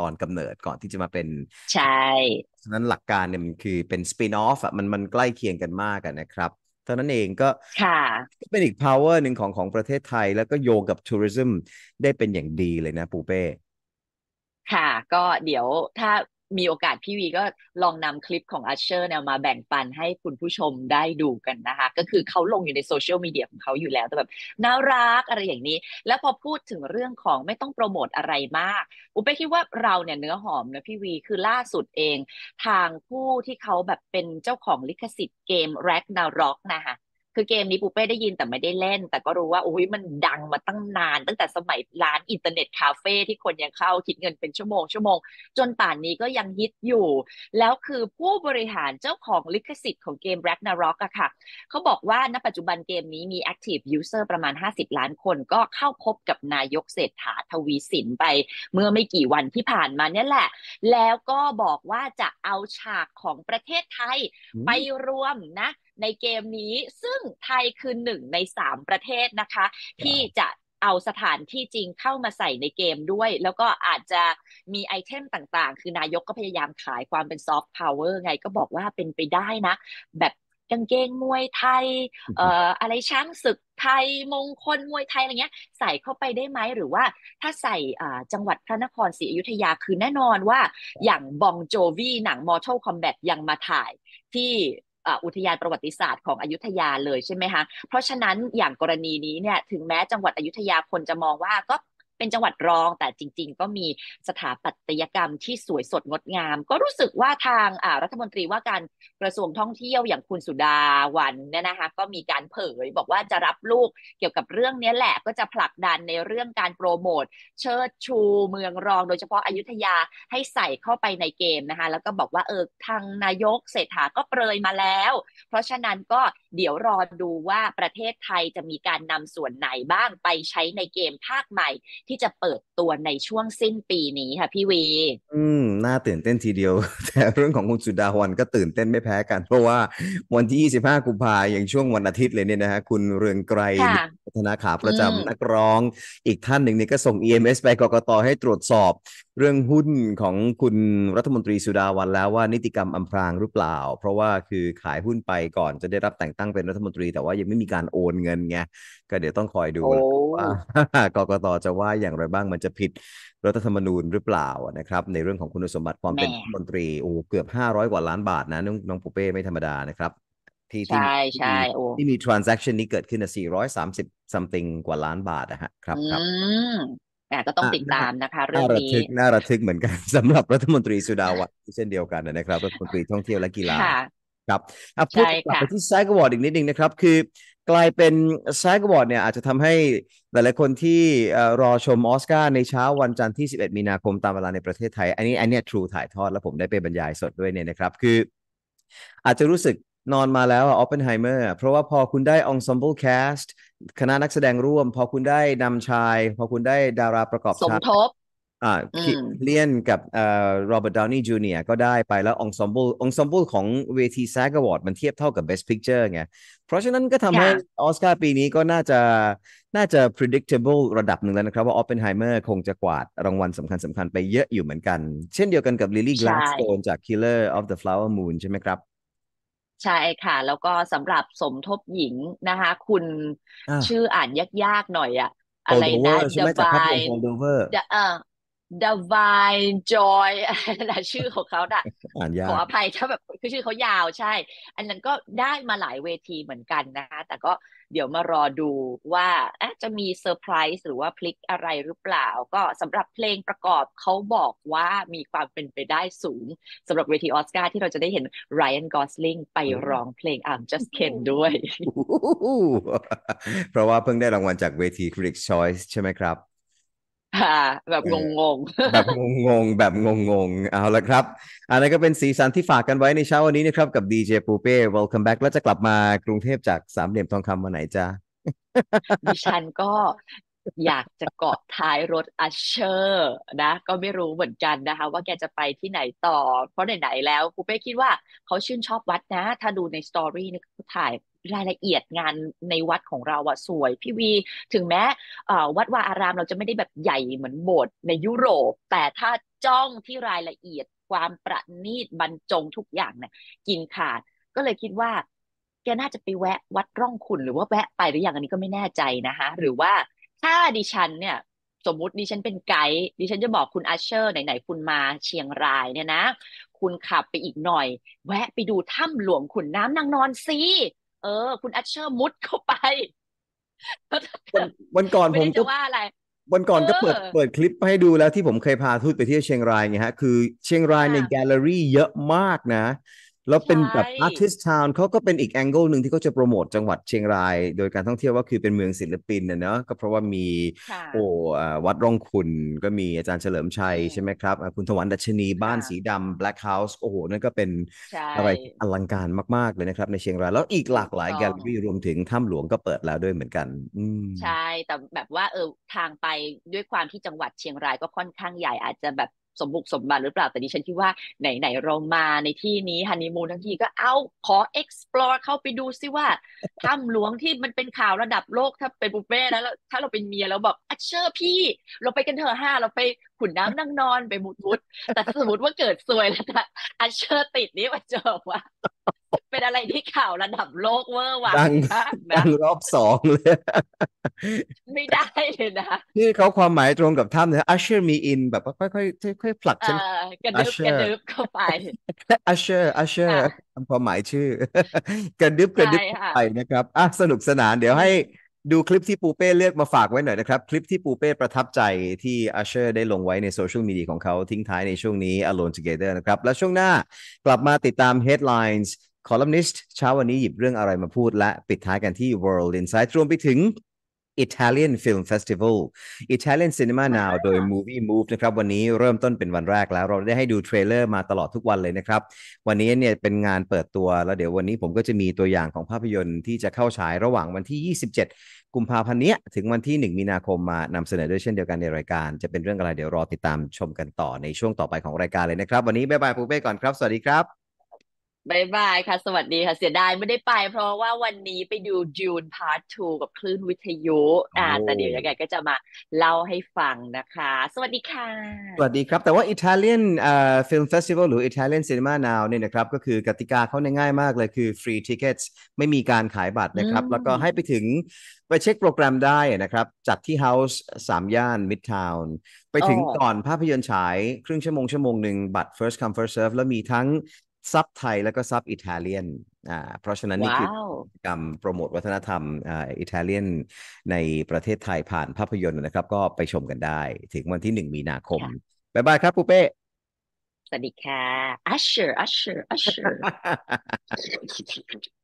ตอนกำเนิดก่อนที่จะมาเป็นใช่ ฉะนั้นหลักการเนี่ยมันคือเป็นสปินออฟอ่ะมันมันใกล้เคียงกันมากกันนะครับเท่านั้นเองก็เป็นอีก power หนึ่งของของประเทศไทย แล้วก็โยงกับทัวริซึมได้เป็นอย่างดีเลยนะปูเป้ค่ะ ก็เดี๋ยวถ้ามีโอกาสพี่วีก็ลองนำคลิปของอัชเชอร์เนี่ยมาแบ่งปันให้คุณผู้ชมได้ดูกันนะคะก็คือเขาลงอยู่ในโซเชียลมีเดียของเขาอยู่แล้วแต่แบบน่ารักอะไรอย่างนี้ แล้วพอพูดถึงเรื่องของไม่ต้องโปรโมทอะไรมากอุไปคิดว่าเราเนี่ยเนื้อหอมนะพี่วีคือล่าสุดเอง ทางผู้ที่เขาแบบเป็นเจ้าของลิขสิทธิ์เกมแร็กนาร็อกนะคะคือเกมนี้ปูเป้ได้ยินแต่ไม่ได้เล่น แต่ก็รู้ว่าโอ้ยมันดังมาตั้งนาน ตั้งแต่สมัยร้านอินเทอร์เน็ตคาเฟ่ที่คนยังเข้าคิดเงินเป็นชั่วโมง ชั่วโมง จนป่านนี้ก็ยังฮิตอยู่ แล้วคือผู้บริหารเจ้าของลิขสิทธิ์ของเกม Black n a r o กอะค่ะเขาบอกว่าณปัจจุบันเกมนี้มี Active User ประมาณ 50 ล้านคนก็เข้าพบกับนายกเศรษฐาทวีสินไป เมื่อไม่กี่วันที่ผ่านมาเนี่ยแหละ แล้วก็บอกว่าจะเอาฉากของประเทศไทยไปรวมนะในเกมนี้ซึ่งไทยคือหนึ่งในสามประเทศนะคะ ที่จะเอาสถานที่จริงเข้ามาใส่ในเกมด้วย แล้วก็อาจจะมีไอเทมต่างๆ คือนายกก็พยายามขายความเป็นซอฟต์พาวเวอร์ไงก็บอกว่าเป็นไปได้นะ แบบกางเกงมวยไทยเอ่ออะไรช้างศึกไทยมงคลมวยไทยอะไรเงี้ยใส่เข้าไปได้ไหมหรือว่าถ้าใส่จังหวัดพระนครศรีอยุธยาคือแน่นอนว่าอย่างบองโจวีหนัง Mortal Kombat ยังมาถ่ายที่อุทยานประวัติศาสตร์ของอยุธยาเลยใช่ไหมคะ เพราะฉะนั้นอย่างกรณีนี้เนี่ย ถึงแม้จังหวัดอยุธยาคนจะมองว่าก็เป็นจังหวัดรองแต่จริง ๆ ก็มีสถาปัตยกรรมที่สวยสดงดงาม ก็รู้สึกว่าทางอ่ารัฐมนตรีว่าการกระทรวงท่องเที่ยวอย่างคุณสุดาวันเนี่ยนะคะก็มีการเผยบอกว่าจะรับลูกเกี่ยวกับเรื่องนี้แหละก็จะผลักดันในเรื่องการโปรโมทเชิดชูเมืองรอง โดยเฉพาะอายุทยาให้ใส่เข้าไปในเกมนะคะแล้วก็บอกว่าเออทางนายกเศรษฐาก็เปรยมาแล้ว เพราะฉะนั้นก็เดี๋ยวรอดูว่าประเทศไทยจะมีการนำส่วนไหนบ้างไปใช้ในเกมภาคใหม่ที่จะเปิดตัวในช่วงสิ้นปีนี้ค่ะพี่วีอืม น่าตื่นเต้นทีเดียว แต่เรื่องของคุณสุดาวัน ก็ตื่นเต้นไม่แพ้กัน เพราะว่าวันที่ 25 กุมภาอย่างช่วงวันอาทิตย์เลยเนี่ยนะฮะคุณเรืองไกรธนาขาประจำนักร้องอีกท่านหนึ่งนี่ก็ส่ง EMS ไปกกตให้ตรวจสอบเรื่องหุ้นของคุณรัฐมนตรีสุดาวันแล้วว่านิติกรรมอำพรางหรือเปล่า เพราะว่าคือขายหุ้นไปก่อนจะได้รับแต่งตั้งเป็นรัฐมนตรีแต่ว่ายังไม่มีการโอนเงินไงก็เดี๋ยวต้องคอยดูว่ากกตจะว่าอย่างไรบ้างมันจะผิดรัฐธรรมนูญหรือเปล่านะครับ ในเรื่องของคุณสมบัติความเป็นรัฐมนตรีโอ้เกือบห้าร้อยกว่าล้านบาท นะน้อง้ปูเป้ไม่ธรรมดานะครับ ที่ที่ใช่โอ้ที่มี transaction นี้เกิดขึ้นอ่ะ430 something กว่าล้านบาทนะฮะครับ ครับก็ต้องติดตามนะคะเรื่องนี้น่าระทึกเหมือนกัน สำหรับรัฐมนตรีสุดาวัฒน์เช่นเดียวกันนะครับรัฐมนตรีท่องเที่ยวและกีฬา ครับพูดกลับไปที่แซกวอร์ดอีกนิดนึงนะครับ คือกลายเป็นแซกวอร์ดเนี่ย อาจจะทำให้หลายๆคนที่รอชมออสการ์ในเช้าวันจันทร์ที่ 11 มีนาคมตามเวลาในประเทศไทย อันนี้อันนี้ทรูถ่ายทอดแล้วผมได้ไปบรรยายสดด้วยเนี่ยนะครับคืออาจจะรู้สึกนอนมาแล้วอะออปเปนไฮเมอร์เพราะว่าพอคุณได้องซัมเบิลแคสต์คณะนักแสดงร่วม พอคุณได้นำชาย พอคุณได้ดาราประกอบสมทบอ่าเลียนกับเอ่อโรเบิร์ตดาวนี่จูเนียก็ได้ไปแล้วองซอมเบิลองซอมเบิลของเวทีแซกอวอร์ดมันเทียบเท่ากับ Best Picture ไงเพราะฉะนั้นก็ทำให้ออสการ์ปีนี้ก็น่าจะน่าจะ predictable ระดับหนึ่งแล้วนะครับว่าออปเปนไฮเมอร์คงจะกวาดรางวัลสำคัญสำคัญไปเยอะอยู่เหมือนกันเช่นเดียวกันกับลิลลี่กลาสโตนจาก Killer of the Flower Moon ใช่ไหมครับใช่ค่ะ แล้วก็สำหรับสมทบหญิงนะคะ คุณ ชื่ออ่านยากๆหน่อยอะอะไรนะ h o ว d าายน i v i n e The- เอ่อ Divine Joy อะไรนะชื่อของเขาด่ะขออภัยถ้าแบบคือชื่อเขายาวใช่ อันนั้นก็ได้มาหลายเวทีเหมือนกันนะคะ แต่ก็เดี๋ยวมารอดูว่าจะมีเซอร์ไพรส์หรือว่าพลิกอะไรหรือเปล่า ก็สำหรับเพลงประกอบเขาบอกว่ามีความเป็นไปได้สูงสำหรับเวทีออสการ์ที่เราจะได้เห็นไรอันกอสลิงไปร้องเพลง I'm Just Ken ด้วย เพราะว่าเพิ่งได้รางวัลจากเวที Critics Choice ใช่ไหมครับค่ะแบบงงๆแบบงงๆ แบบงงๆ เอาละครับ อันนี้ก็เป็นสีสันที่ฝากกันไว้ในเช้าวันนี้นะครับกับดีเจปูเป้ welcome back แล้วจะกลับมากรุงเทพจากสามเหลี่ยมทองคำวันไหนจ้าดิฉันก็อยากจะเกาะท้ายรถอัชเชอร์นะ ก็ไม่รู้เหมือนกันนะคะ ว่าแกจะไปที่ไหนต่อ เพราะไหนๆแล้วปูเป้คิดว่าเขาชื่นชอบวัดนะ ถ้าดูในสตอรี่เนี่ยเขาถ่ายรายละเอียดงานในวัดของเราอะสวยพี่วี ถึงแม้วัดวาอารามเราจะไม่ได้แบบใหญ่เหมือนโบสถ์ในยุโรป แต่ถ้าจ้องที่รายละเอียดความประณีตบรรจงทุกอย่างเนี่ยกินขาดก็เลยคิดว่าแกน่าจะไปแวะวัดร่องขุนหรือว่าแวะไปหรืออย่างอันนี้ก็ไม่แน่ใจนะคะ หรือว่า ถ้าดิฉันเนี่ยสมมติดิฉันเป็นไกด์ดิฉันจะบอกคุณอาเชอร์ไหนๆคุณมา เชียงรายเนี่ยนะ คุณขับไปอีกหน่อย แวะไปดูถ้ำหลวงขุนน้ำนางนอนซีเออ คุณอัชเชอร์มุดเข้าไป วันก่อนผมจะว่าอะไร วันก่อนก็เปิดเปิดคลิปให้ดูแล้วที่ผมเคยพาทูตไปเที่ยวเชียงรายไงฮะ คือเชียงรายในแกลเลอรี่เยอะมากนะแล้วเป็นแบบอาร์ติสทาวน์เขาก็เป็นอีกแองเกิลหนึ่งที่เขาจะโปรโมท จังหวัดเชียงราย โดยการท่องเที่ยวว่าคือเป็นเมืองศิลปินนะเนาะก็เพราะว่ามี โอ้วัดร่องคุณ ก็มีอาจารย์เฉลิมชัย ใช่ไหมครับ คุณถวันดัชนีบ้านสีดำ Black House โอ้โหนั่นก็เป็นอะไรอลังการมากๆเลยนะครับในเชียงราย แล้วอีกหลากหลายแกลเลอรี่รวมถึงถ้ำหลวงก็เปิดแล้วด้วยเหมือนกันใช่แต่แบบว่าเออทางไปด้วยความที่จังหวัดเชียงรายก็ค่อนข้างใหญ่อาจจะแบบสมบุกสมบันหรือเปล่าแต่ดิฉันคิดว่าไหนๆเรามาในที่นี้ฮันนีมูนทั้งทีก็เอาขอ explore เข้าไปดูซิว่าถ้ำหลวงที่มันเป็นข่าวระดับโลกถ้าเป็นบุฟเฟ่แล้วถ้าเราเป็นเมียแล้วแบบอัเชอร์พี่ เราไปกันเถอะห้าเราไปขุนน้ำนั่งนอนไปมุดมุดแต่สมมติว่าเกิดซวยแล้วอัเชอร์ติดนี่มาเจอว่าเป็นอะไรที่ข่าวระดับโลกเวอร์วังดังมากนะดังรอบสองเลย ไม่ได้เลยนะ นี่เขาความหมายตรงกับถ้ำนยอัชเชอร์มีอินแบบ่ค่อยๆค่อยๆผลักฉันกระดึ๊บกระดึ๊บเข้าไปอัชเชอร์อัชเชอร์คทำความหมายชื่อกระดึ๊บกระดึ๊บไปนะครับอ่ะสนุกสนาน เดี๋ยวให้ดูคลิปที่ปูเป้เลือกมาฝากไว้หน่อยนะครับ คลิปที่ปูเป้ประทับใจที่อัชเชอร์ได้ลงไว้ในโซเชียลมีเดียของเขาทิ้งท้ายในช่วงนี้ Alone Together นะครับและช่วงหน้ากลับมาติดตาม Headlines คอลัมนิสต์เช้าวันนี้หยิบเรื่องอะไรมาพูด และปิดท้ายกันที่ World Insight รวมไปถึง Italian Film Festival Italian Cinema Now โดย Movie Move นะครับ วันนี้เริ่มต้นเป็นวันแรกแล้วเราได้ให้ดูเทรลเลอร์มาตลอดทุกวันเลยนะครับ วันนี้เนี่ยเป็นงานเปิดตัวแล้วเดี๋ยววันนี้ผมก็จะมีตัวอย่างของภาพยนตร์ที่จะเข้าฉายระหว่างวันที่ 27 กุมภาพันธ์นี้ถึงวันที่ 1 มีนาคมมานำเสนอด้วยเช่นเดียวกันในรายการ จะเป็นเรื่องอะไรเดี๋ยวรอติดตามชมกันต่อในช่วงต่อไปของรายการเลยนะครับ วันนี้บ๊ายบายปูเป้ก่อนครับสวัสดีครับบายบายค่ะ สวัสดีค่ะ เสียดายไม่ได้ไปเพราะว่าวันนี้ไปดูจูนพาร์ททูกับคลื่นวิทยุอ่าแต่เดี๋ยวยังไงก็จะมาเล่าให้ฟังนะคะ สวัสดีค่ะ สวัสดีครับ แต่ว่าอิตาเลียนเอ่อฟิล์มเฟสติวัลหรืออิตาเลียนซีนีมาแนวเนี่ยนะครับ ก็คือกติกาเขาง่ายมากเลยคือฟรีทิเกตไม่มีการขายบัตรนะครับ แล้วก็ให้ไปถึงไปเช็คโปรแกรมได้นะครับ จัดที่เฮาส์สามย่านมิดทาวน์ไปถึงก่อนภาพยนตร์ฉายครึ่งชั่วโมงชั่วโมงหนึ่งบัตร first come first serve แล้วมีทั้งซับไทยแล้วก็ซับอิตาเลียน อ่า เพราะฉะนั้นนี่คือกิจกรรมโปรโมทวัฒนธรรมอ่าอิตาเลียนในประเทศไทยผ่านภาพยนตร์นะครับก็ไปชมกันได้ ถึงวันที่หนึ่งมีนาคม บ๊ายบายครับปูเป้ สวัสดีค่ะ อัชเชอร์ อัชเชอร์ อัชเชอร์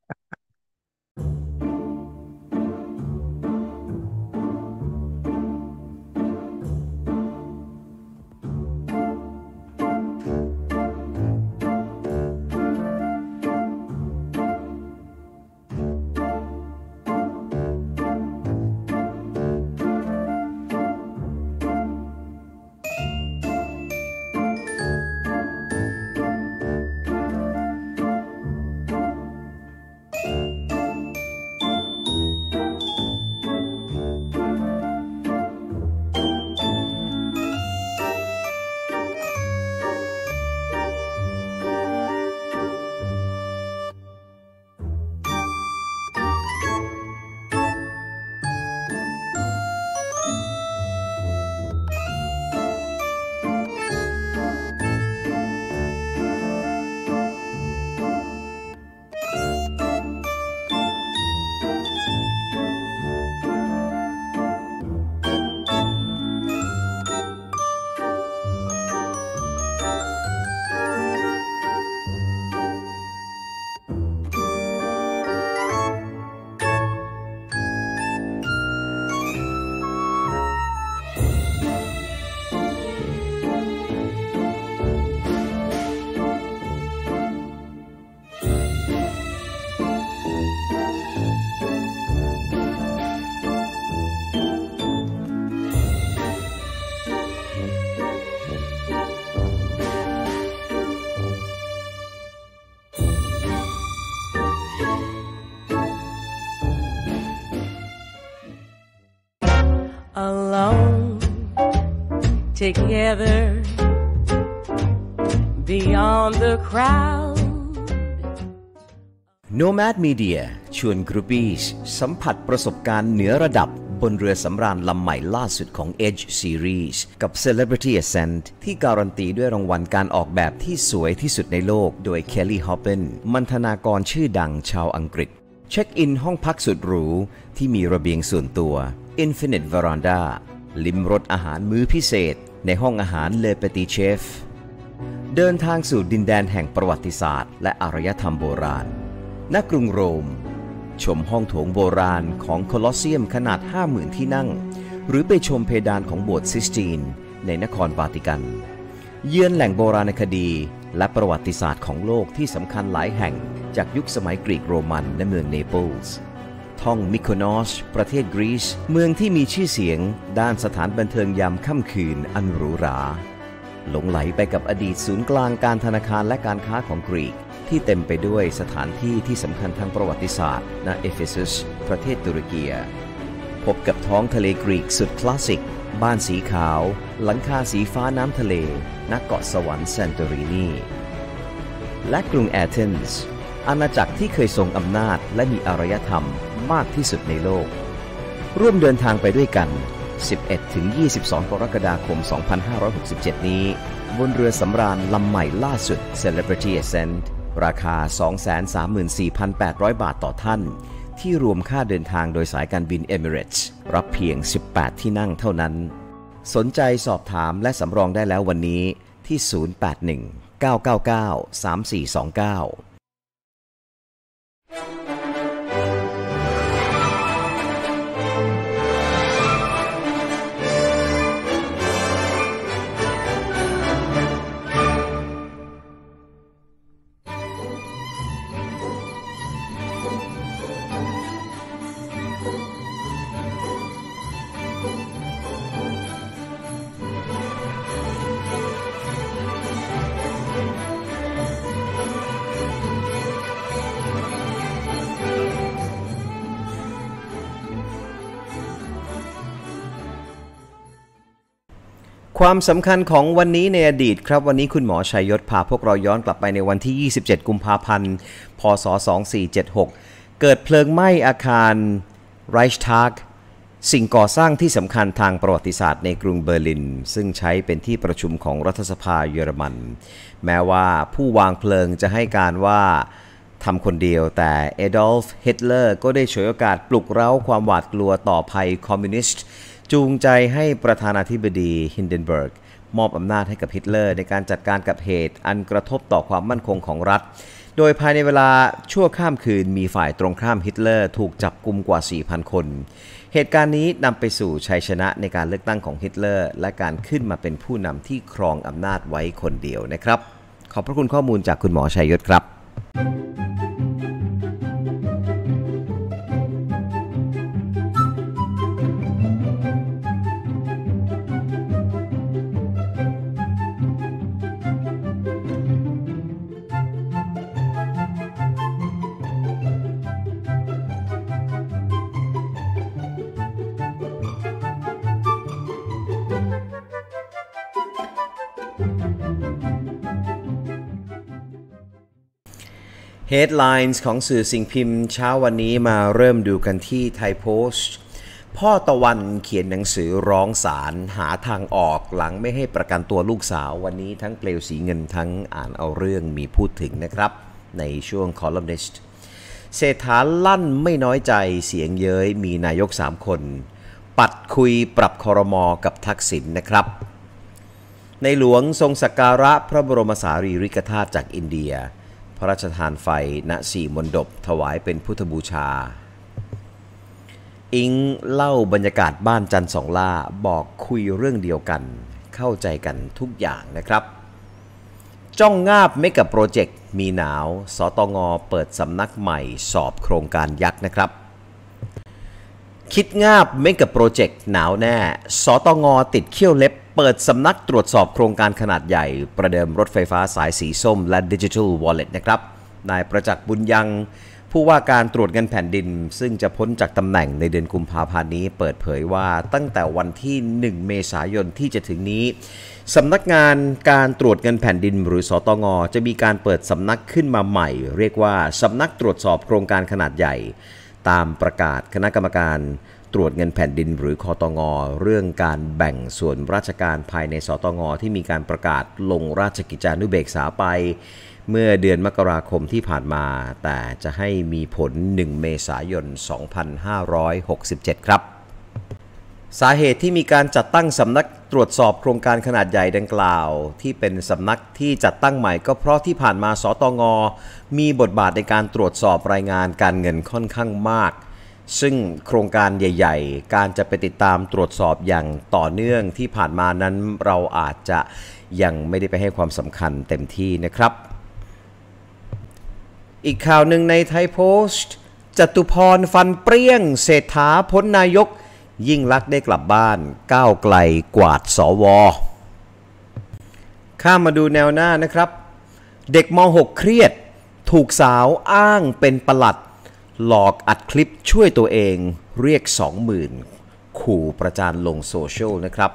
together beyond the crowd Nomad Media ชวนกรุ๊ปปี้สัมผัสประสบการณ์เหนือระดับบนเรือสำราญลำใหม่ล่าสุดของ Edge Series กับ Celebrity Ascent ที่การันตีด้วยรางวัลการออกแบบที่สวยที่สุดในโลก โดย Kelly h o p p e n มันธนากรชื่อดังชาวอังกฤษ เช็คอิน ห้องพักสุดหรูที่มีระเบียงส่วนตัว Infinite Veranda ลิมรสอาหารมื้อพิเศษในห้องอาหารเลเปติเชฟ เดินทางสู่ดินแดนแห่งประวัติศาสตร์และอารยธรรมโบราณณกรุงโรม ชมห้องโถงโบราณของโคลอสเซียมขนาด50,000ที่นั่ง หรือไปชมเพดานของโบสถ์ซิสตีนในนครวาติกัน เยือนแหล่งโบราณคดีและประวัติศาสตร์ของโลกที่สำคัญหลายแห่งจากยุคสมัยกรีกโรมันและเมืองเนเปิลส์ท่องมิโคนอสประเทศกรีซเมืองที่มีชื่อเสียง ด้านสถานบันเทิงยามค่ำคืนอันหรูหรา หลงไหลไปกับอดีตศูนย์กลางการธนาคารและการค้าของกรีก ที่เต็มไปด้วยสถานที่ที่สำคัญทางประวัติศาสตร์ ณเอเฟซัสประเทศตุรกีพบกับท้องทะเลกรีกสุดคลาสสิก บ้านสีขาว หลังคาสีฟ้าน้ำทะเลณเกาะสวรรค์เซนโตรินีและกรุงแอเธนส์อาณาจักรที่เคยทรงอำนาจและมีอารยธรรมมากที่สุดในโลก ร่วมเดินทางไปด้วยกัน 11-22กรกฎาคม 2567 นี้บนเรือสำราญลำใหม่ล่าสุด Celebrity Ascent ราคา 234,800 บาทต่อท่าน ที่รวมค่าเดินทางโดยสายการบิน Emirates รับเพียง 18 ที่นั่งเท่านั้น สนใจสอบถามและสำรองได้แล้ววันนี้ที่ 081 999 3429ความสำคัญของวันนี้ในอดีตครับวันนี้คุณหมอชัยยศพาพวกเราย้อนกลับไปในวันที่ 27 กุมภาพันธ์ พศ 2476 เกิดเพลิงไหม้อาคารไรช์ทาร์กสิ่งก่อสร้างที่สำคัญทางประวัติศาสตร์ในกรุงเบอร์ลิน ซึ่งใช้เป็นที่ประชุมของรัฐสภาเยอรมัน แม้ว่าผู้วางเพลิงจะให้การว่าทำคนเดียว แต่เอดอลฟ์ฮิตเลอร์ก็ได้ฉวยโอกาสปลุกเร้าความหวาดกลัวต่อภัยคอมมิวนิสต์จูงใจให้ประธานาธิบดีฮินเดนเบิร์กมอบอำนาจให้กับฮิตเลอร์ในการจัดการกับเหตุอันกระทบต่อความมั่นคงของรัฐ โดยภายในเวลาชั่วข้ามคืนมีฝ่ายตรงข้ามฮิตเลอร์ถูกจับกลุมกว่า 4,000 คน เหตุการณ์นี้นำไปสู่ชัยชนะในการเลือกตั้งของฮิตเลอร์ และการขึ้นมาเป็นผู้นำที่ครองอำนาจไว้คนเดียวนะครับ ขอบพระคุณข้อมูลจากคุณหมอชัยยศครับ h e a d l i n e ของสื่อสิ่งพิมพ์เช้าวันนี้มาเริ่มดูกันที่ไทยโพสต์ พ่อตะวันเขียนหนังสือร้องศาลหาทางออกหลังไม่ให้ประกันตัวลูกสาววันนี้ทั้งเปลวสีเงินทั้งอ่านเอาเรื่องมีพูดถึงนะครับ ในช่วง Columnist เศรษฐาลั่นไม่น้อยใจเสียงเย้ยมีนายก3คน ปัดคุยปรับคอรมอกับทักษิณนนะครับ ในหลวงทรงสักการะพระบรมสารีริกธาตุจากอินเดียพระราชทานไฟณสี่มณฑปถวายเป็นพุทธบูชา อิงเล่าบรรยากาศบ้านจันสองล่า บอกคุยเรื่องเดียวกัน เข้าใจกันทุกอย่างนะครับ จ้องงาบไม่กับโปรเจกต์ มีหนาว สตงเปิดสำนักใหม่สอบโครงการยักษ์นะครับ คิดงาบไม่กับโปรเจกต์ หนาวแน่ สตงติดเขี้ยวเล็บเปิดสำนักตรวจสอบโครงการขนาดใหญ่ ประเดิมรถไฟฟ้าสายสีส้มและดิจิทัลวอลเล็ตนะครับ นายประจักษ์บุญยัง ผู้ว่าการตรวจเงินแผ่นดิน ซึ่งจะพ้นจากตำแหน่งในเดือนกุมภาพันธ์นี้เปิดเผยว่าตั้งแต่วันที่ 1 เมษายนที่จะถึงนี้สำนักงานการตรวจเงินแผ่นดินหรือสตงจะมีการเปิดสำนักขึ้นมาใหม่ เรียกว่าสำนักตรวจสอบโครงการขนาดใหญ่ ตามประกาศคณะกรรมการตรวจเงินแผ่นดินหรือคอตงอ เรื่องการแบ่งส่วนราชการภายในสตงอที่มีการประกาศลงราชกิจจานุเบกษาไป เมื่อเดือนมกราคมที่ผ่านมา แต่จะให้มีผล1เมษายน2567 ครับ สาเหตุที่มีการจัดตั้งสำนักตรวจสอบโครงการขนาดใหญ่ดังกล่าว ที่เป็นสำนักที่จัดตั้งใหม่ก็เพราะที่ผ่านมาสตง มีบทบาทในการตรวจสอบรายงานการเงินค่อนข้างมากซึ่งโครงการใหญ่ ๆ การจะไปติดตามตรวจสอบอย่างต่อเนื่องที่ผ่านมานั้นเราอาจจะยังไม่ได้ไปให้ความสำคัญเต็มที่นะครับ อีกข่าวหนึ่งในไทยโพสต์จตุพรฟันเปรี้ยงเศรษฐาพ้นนายก ยิ่งลักได้กลับบ้านก้าวไกลกวาดสวข้ามาดูแนวหน้านะครับ เด็กม .6 เครียดถูกสาวอ้างเป็นประหลัดหลอกอัดคลิปช่วยตัวเองเรียก 20,000ขู่ประจานลงโซเชียลนะครับ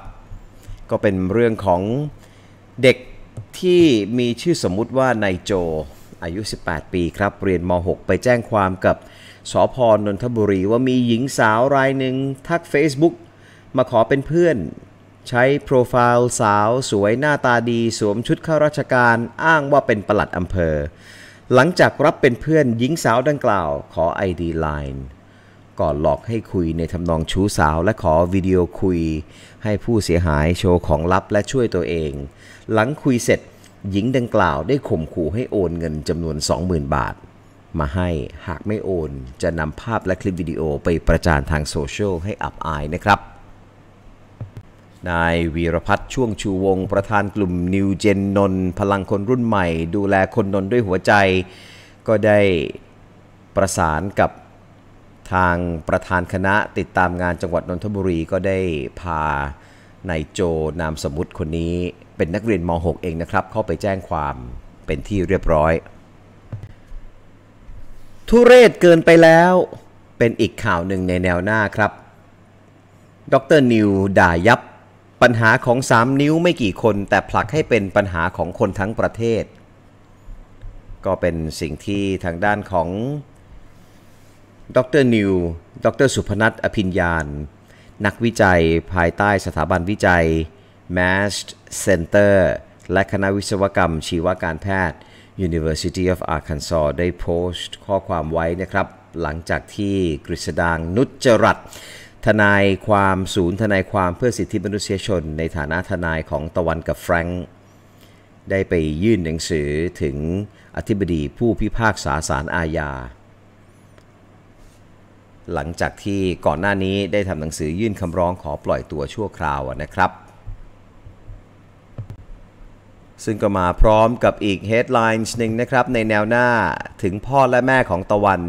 ก็เป็นเรื่องของเด็กที่มีชื่อสมมุติว่านายโจอายุ 18 ปีครับเรียนม .6 ไปแจ้งความกับสพนนทบุรีว่ามีหญิงสาวรายหนึ่งทัก Facebook มาขอเป็นเพื่อน ใช้โปรไฟล์สาวสวยหน้าตาดีสวมชุดข้าราชการอ้างว่าเป็นปลัดอำเภอหลังจากรับเป็นเพื่อนหญิงสาวดังกล่าว ขอไอดีไลน์ก่อนหลอกให้คุยในทำนองชู้สาวและขอวิดีโอคุย ให้ผู้เสียหายโชว์ของลับและช่วยตัวเอง หลังคุยเสร็จหญิงดังกล่าวได้ข่มขู่ให้โอนเงินจำนวน 20,000 บาท มาให้หากไม่โอน จะนำภาพและคลิปวิดีโอไปประจานทางโซเชียลให้อับอายนะครับนายวีรพัฒน์ช่วงชูวง ประธานกลุ่มนิวเจนนน พลังคนรุ่นใหม่ ดูแลคนนนด้วยหัวใจ ก็ได้ประสานกับทางประธานคณะติดตามงานจังหวัดนนทบุรีก็ได้พานายโจนามสมุติคนนี้ เป็นนักเรียนม .6 เองนะครับ เข้าไปแจ้งความเป็นที่เรียบร้อย ทุเรศเกินไปแล้วเป็นอีกข่าวหนึ่งในแนวหน้าครับ ดรนิวด่ายับัญหาของสามนิ้วไม่กี่คนแต่ผลักให้เป็นปัญหาของคนทั้งประเทศ ก็เป็นสิ่งที่ทางด้านของดรนิว ดร สุพนัทอภิญญาณ นักวิจัยภายใต้สถาบันวิจัย MAST Center และคณะวิศวกรรม ชีวการแพทย์ University of Arkansas ได้โพสต์ข้อความไว้นะครับ หลังจากที่กฤษดางนุจจรัตทนายความศูนย์ทนายความเพื่อสิทธิมนุษยชน ในฐานะทนายของตะวันกับแฟรงค์ ได้ไปยื่นหนังสือถึงอธิบดีผู้พิพากษาศาลอาญา หลังจากที่ก่อนหน้านี้ได้ทำหนังสือยื่นคำร้องขอปล่อยตัวชั่วคราวนะครับ ซึ่งก็มาพร้อมกับอีกเฮดไลน์หนึ่งนะครับ ในแนวหน้าถึงพ่อและแม่ของตะวัน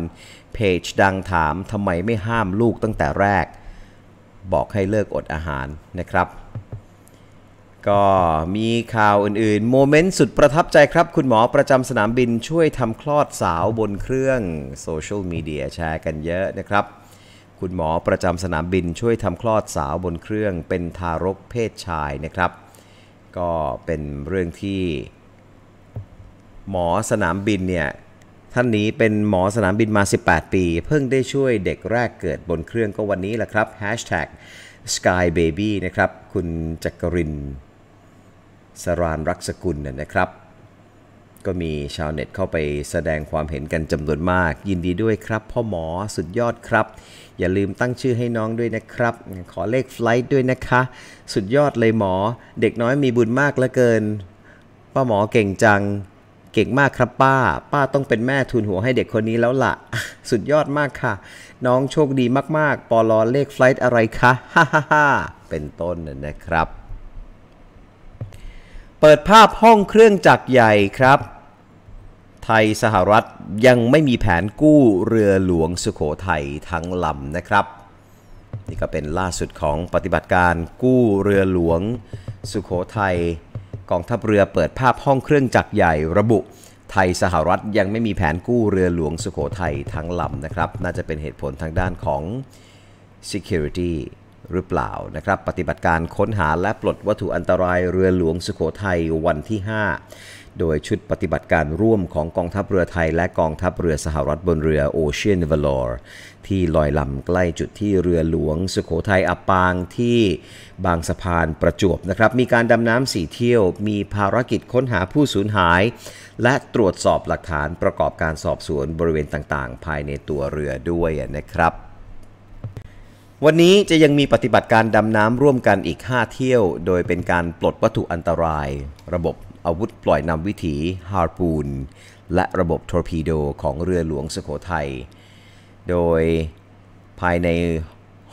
เพจดังถามทำไมไม่ห้ามลูกตั้งแต่แรกบอกให้เลิกอดอาหารนะครับ ก็มีข่าวอื่นๆโมเมนต์สุดประทับใจครับ คุณหมอประจำสนามบินช่วยทำคลอดสาวบนเครื่องโซเชียลมีเดียแชร์กันเยอะนะครับ คุณหมอประจำสนามบินช่วยทำคลอดสาวบนเครื่อง เป็นทารกเพศชายนะครับ ก็เป็นเรื่องที่หมอสนามบินเนี่ยท่านนี้เป็นหมอสนามบินมา 18 ปี เพิ่งได้ช่วยเด็กแรกเกิดบนเครื่องก็วันนี้แหละครับ Hashtag Sky Baby นะครับ คุณจักรินสรานรักษกุลนะครับ ก็มีชาวเน็ตเข้าไปแสดงความเห็นกันจำนวนมากยินดีด้วยครับพ่อหมอสุดยอดครับ อย่าลืมตั้งชื่อให้น้องด้วยนะครับ ขอเลขไฟล์ด้วยนะคะ สุดยอดเลยหมอ เด็กน้อยมีบุญมากเหลือเกินป้าหมอเก่งจังเก่งมากครับป้า ป้าต้องเป็นแม่ทุนหัวให้เด็กคนนี้แล้วละ่ะ สุดยอดมากค่ะ น้องโชคดีมากๆ ปอลอเลขไฟล์อะไรคะ ฮ่าฮ่าเป็นต้นนะครับ เปิดภาพห้องเครื่องจักรใหญ่ครับ ไทยสหรัฐยังไม่มีแผนกู้เรือหลวงสุโขทัยทั้งลำนะครับ นี่ก็เป็นล่าสุดของปฏิบัติการกู้เรือหลวงสุโขทัยกองทัพเรือเปิดภาพห้องเครื่องจักรใหญ่ระบุ ไทยสหรัฐยังไม่มีแผนกู้เรือหลวงสุโขทัยทั้งลำนะครับน่าจะเป็นเหตุผลทางด้านของ security หรือเปล่านะครับปฏิบัติการค้นหาและปลดวัตถุอันตรายเรือหลวงสุโขทัยวันที่ 5 โดยชุดปฏิบัติการร่วมของกองทัพเรือไทยและกองทัพเรือสหรัฐบนเรือ Ocean Valor ที่ลอยลำใกล้จุดที่เรือหลวงสุขโขทัยอับปางที่บางสะพานประจวบนะครับมีการดำน้ำสี่เที่ยวมีภารกิจค้นหาผู้สูญหาย และตรวจสอบหลักฐานประกอบการสอบสวนบริเวณต่างๆ ภายในตัวเรือด้วยนะครับ วันนี้จะยังมีปฏิบัติการดำน้ำร่วมกันอีก 5 เที่ยว โดยเป็นการปลดวัตถุอันตราย ระบบอาวุธปล่อยนำวิถีฮาร์ปูนและระบบทอร์ปีโดของเรือหลวงสุโขทัยโดยภายใน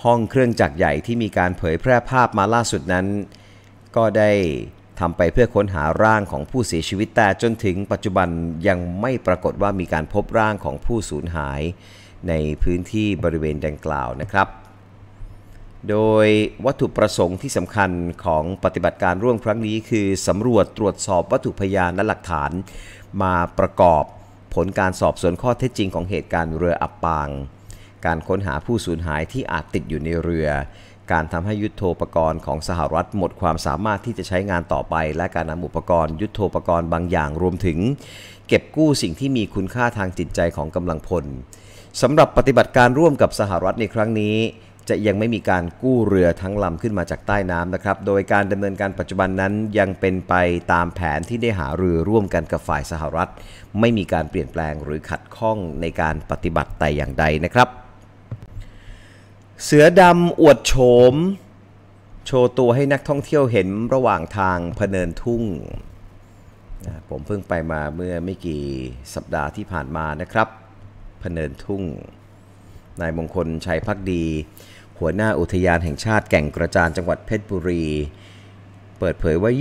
ห้องเครื่องจักรใหญ่ที่มีการเผยแพร่ภาพมาล่าสุดนั้น ก็ได้ทำไปเพื่อค้นหาร่างของผู้เสียชีวิตแต่จนถึงปัจจุบันยังไม่ปรากฏว่ามีการพบร่างของผู้สูญหาย ในพื้นที่บริเวณดังกล่าวนะครับ โดยวัตถุประสงค์ที่สำคัญของปฏิบัติการร่วมครั้งนี้ คือสำรวจตรวจสอบวัตถุพยานและหลักฐานมาประกอบผลการสอบสวนข้อเท็จจริงของเหตุการณ์เรืออับปาง การค้นหาผู้สูญหายที่อาจติดอยู่ในเรือ การทำให้ยุทโธปกรณ์ของสหรัฐหมดความสามารถที่จะใช้งานต่อไป และการนำอุปกรณ์ยุทโธปกรณ์บางอย่างรวมถึงเก็บกู้สิ่งที่มีคุณค่าทางจิตใจของกำลังพลสำหรับปฏิบัติการร่วมกับสหรัฐในครั้งนี้จะยังไม่มีการกู้เรือทั้งลำขึ้นมาจากใต้น้ำนะครับ โดยการดำเนินการปัจจุบันนั้นยังเป็นไปตามแผนที่ได้หาเรือร่วมกันกับฝ่ายสหรัฐ ไม่มีการเปลี่ยนแปลงหรือขัดข้องในการปฏิบัติแต่อย่างใดนะครับ เสือดำอวดโฉม โชว์ตัวให้นักท่องเที่ยวเห็นระหว่างทางพเนินทุ่ง ผมเพิ่งไปมาเมื่อไม่กี่สัปดาห์ที่ผ่านมานะครับพเนินทุ่งนายมงคลชัยพักดี หัวหน้าอุทยานแห่งชาติแก่งกระจานจังหวัดเพชรบุรี เปิดเผยว่า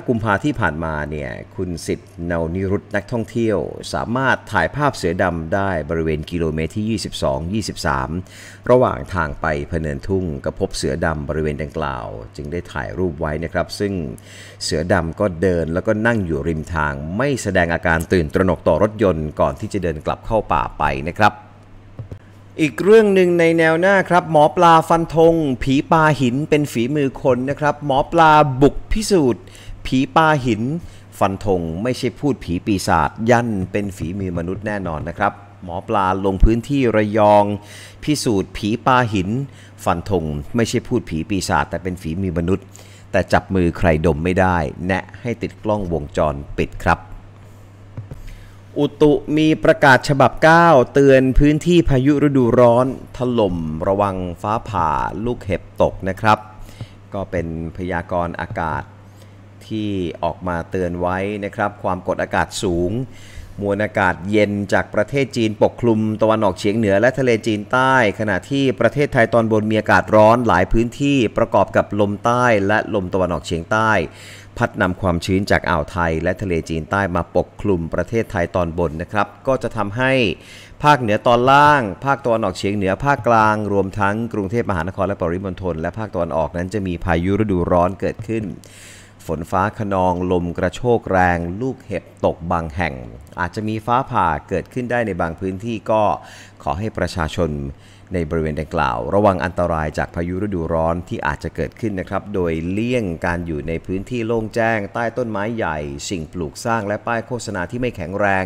25 กุมภาที่ผ่านมาเนี่ย คุณสิทธิ์เนานิรุตนักท่องเที่ยว สามารถถ่ายภาพเสือดำได้บริเวณกิโลเมตรที่ 22 23 ระหว่างทางไปพเนินทุ่ง กระพบเสือดำบริเวณดังกล่าว จึงได้ถ่ายรูปไว้นะครับ ซึ่งเสือดำก็เดินแล้วก็นั่งอยู่ริมทาง ไม่แสดงอาการตื่นตระหนกต่อรถยนต์ก่อนที่จะเดินกลับเข้าป่าไปนะครับอีกเรื่องหนึ่งในแนวหน้าครับ หมอปลาฟันธง ผีปลาหิน เป็นฝีมือคนนะครับ หมอปลาบุกพิสูจน์ ผีปลาหิน ฟันธงไม่ใช่พูดผีปีศาจยันเป็นฝีมือมนุษย์แน่นอนนะครับ หมอปลาลงพื้นที่ระยอง พิสูจน์ผีปลาหิน ฟันธงไม่ใช่พูดผีปีศาจแต่เป็นฝีมือมนุษย์ แต่จับมือใครดมไม่ได้ แนะให้ติดกล้องวงจรปิดครับอุตุมีประกาศฉบับ 9 เตือนพื้นที่พายุฤดูร้อน ถล่ม ระวังฟ้าผ่า ลูกเห็บตกนะครับ ก็เป็นพยากรณ์อากาศที่ออกมาเตือนไว้นะครับ ความกดอากาศสูง มวลอากาศเย็นจากประเทศจีนปกคลุมตะวันออกเฉียงเหนือ และทะเลจีนใต้ ขณะที่ประเทศไทยตอนบนมีอากาศร้อนหลายพื้นที่ประกอบกับลมใต้ และลมตะวันออกเฉียงใต้พัดนำความชื้นจากอ่าวไทยและทะเลจีนใต้มาปกคลุมประเทศไทยตอนบนนะครับ ก็จะทำให้ภาคเหนือตอนล่าง ภาคตะวันออกเฉียงเหนือ ภาคกลาง รวมทั้งกรุงเทพมหานคร และปริมณฑล และภาคตะวันออกนั้นจะมีพายุฤดูร้อนเกิดขึ้น ฝนฟ้าขนอง ลมกระโชกแรง ลูกเห็บตกบางแห่ง อาจจะมีฟ้าผ่าเกิดขึ้นได้ในบางพื้นที่ก็ขอให้ประชาชนในบริเวณดังกล่าวระวังอันตรายจากพายุฤดูร้อนที่อาจจะเกิดขึ้นนะครับ โดยเลี่ยงการอยู่ในพื้นที่โล่งแจ้งใต้ต้นไม้ใหญ่ สิ่งปลูกสร้าง และป้ายโฆษณาที่ไม่แข็งแรง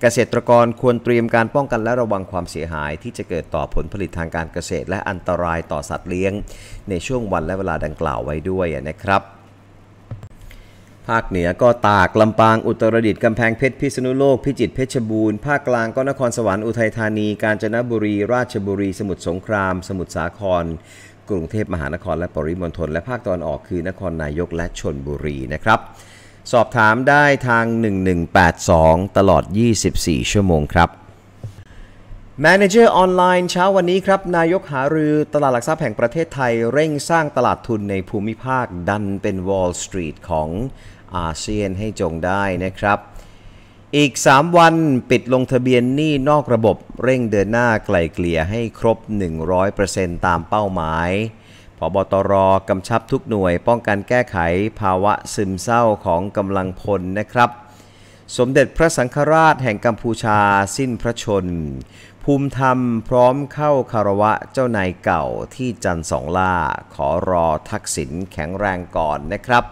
เกษตรกรควรเตรียมการป้องกันและระวังความเสียหายที่จะเกิดต่อผลผลิตทางการเกษตรและอันตรายต่อสัตว์เลี้ยง ในช่วงวันและเวลาดังกล่าวไว้ด้วยนะครับภาคเหนือก็ตากลำปางอุตรดิตถ์กำแพงเพชรพิษณุโลกพิจิตรเพชรบูรณ์ ภาคกลางก็นครสวรรค์อุทัยธานี กาญจนบุรี ราชบุรี สมุทรสงคราม สมุทรสาครกรุงเทพมหานครและปริมณฑลและภาคตอนออกคือนครนายกและชนบุรีนะครับ สอบถามได้ทาง 1182 ตลอด 24 ชั่วโมงครับ Manager ออนไลน์เช้าวันนี้ครับนายกหารือตลาดหลักทรัพย์แห่งประเทศไทยเร่งสร้างตลาดทุนในภูมิภาคดันเป็น Wall Street ของอาเซียนให้จงได้นะครับ อีก 3 วันปิดลงทะเบียนหนี้นอกระบบเร่งเดินหน้าไกล่เกลี่ยให้ครบ 100%ตามเป้าหมายพบตรกำชับทุกหน่วยป้องกันแก้ไขภาวะซึมเศร้าของกำลังพลนะครับ สมเด็จพระสังฆราชแห่งกัมพูชาสิ้นพระชน ภูมิธรรมพร้อมเข้าคารวะเจ้านายเก่าที่จันสองล่า ขอรอทักษิณแข็งแรงก่อนนะครับ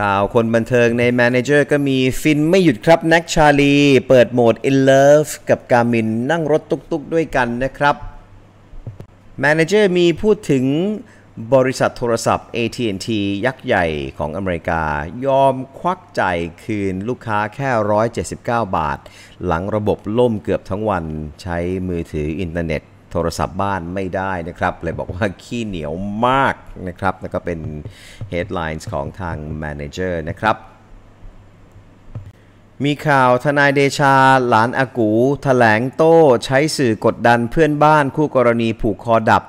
ข่าวคนบันเทิงในแมเนเจอร์ก็มีฟินไม่หยุดครับ แน็กชาลี เปิดโหมด In Love กับกามินนั่งรถตุกๆ ด้วยกันนะครับแมเนเจอร์มีพูดถึงบริษัทโทรศัพท์ AT&T ยักษ์ใหญ่ของอเมริกายอมควักจ่ายคืนลูกค้าแค่ 179 บาท หลังระบบล่มเกือบทั้งวันใช้มือถืออินเทอร์เน็ตโทรศัพท์บ้านไม่ได้นะครับ เลยบอกว่าขี้เหนียวมากนะครับ แล้วก็เป็น headlines ของทาง manager นะครับ มีข่าวทนายเดชา หลานอากูถแถลงโต้ใช้สื่อกดดันเพื่อนบ้านคู่กรณีผูกคอดับ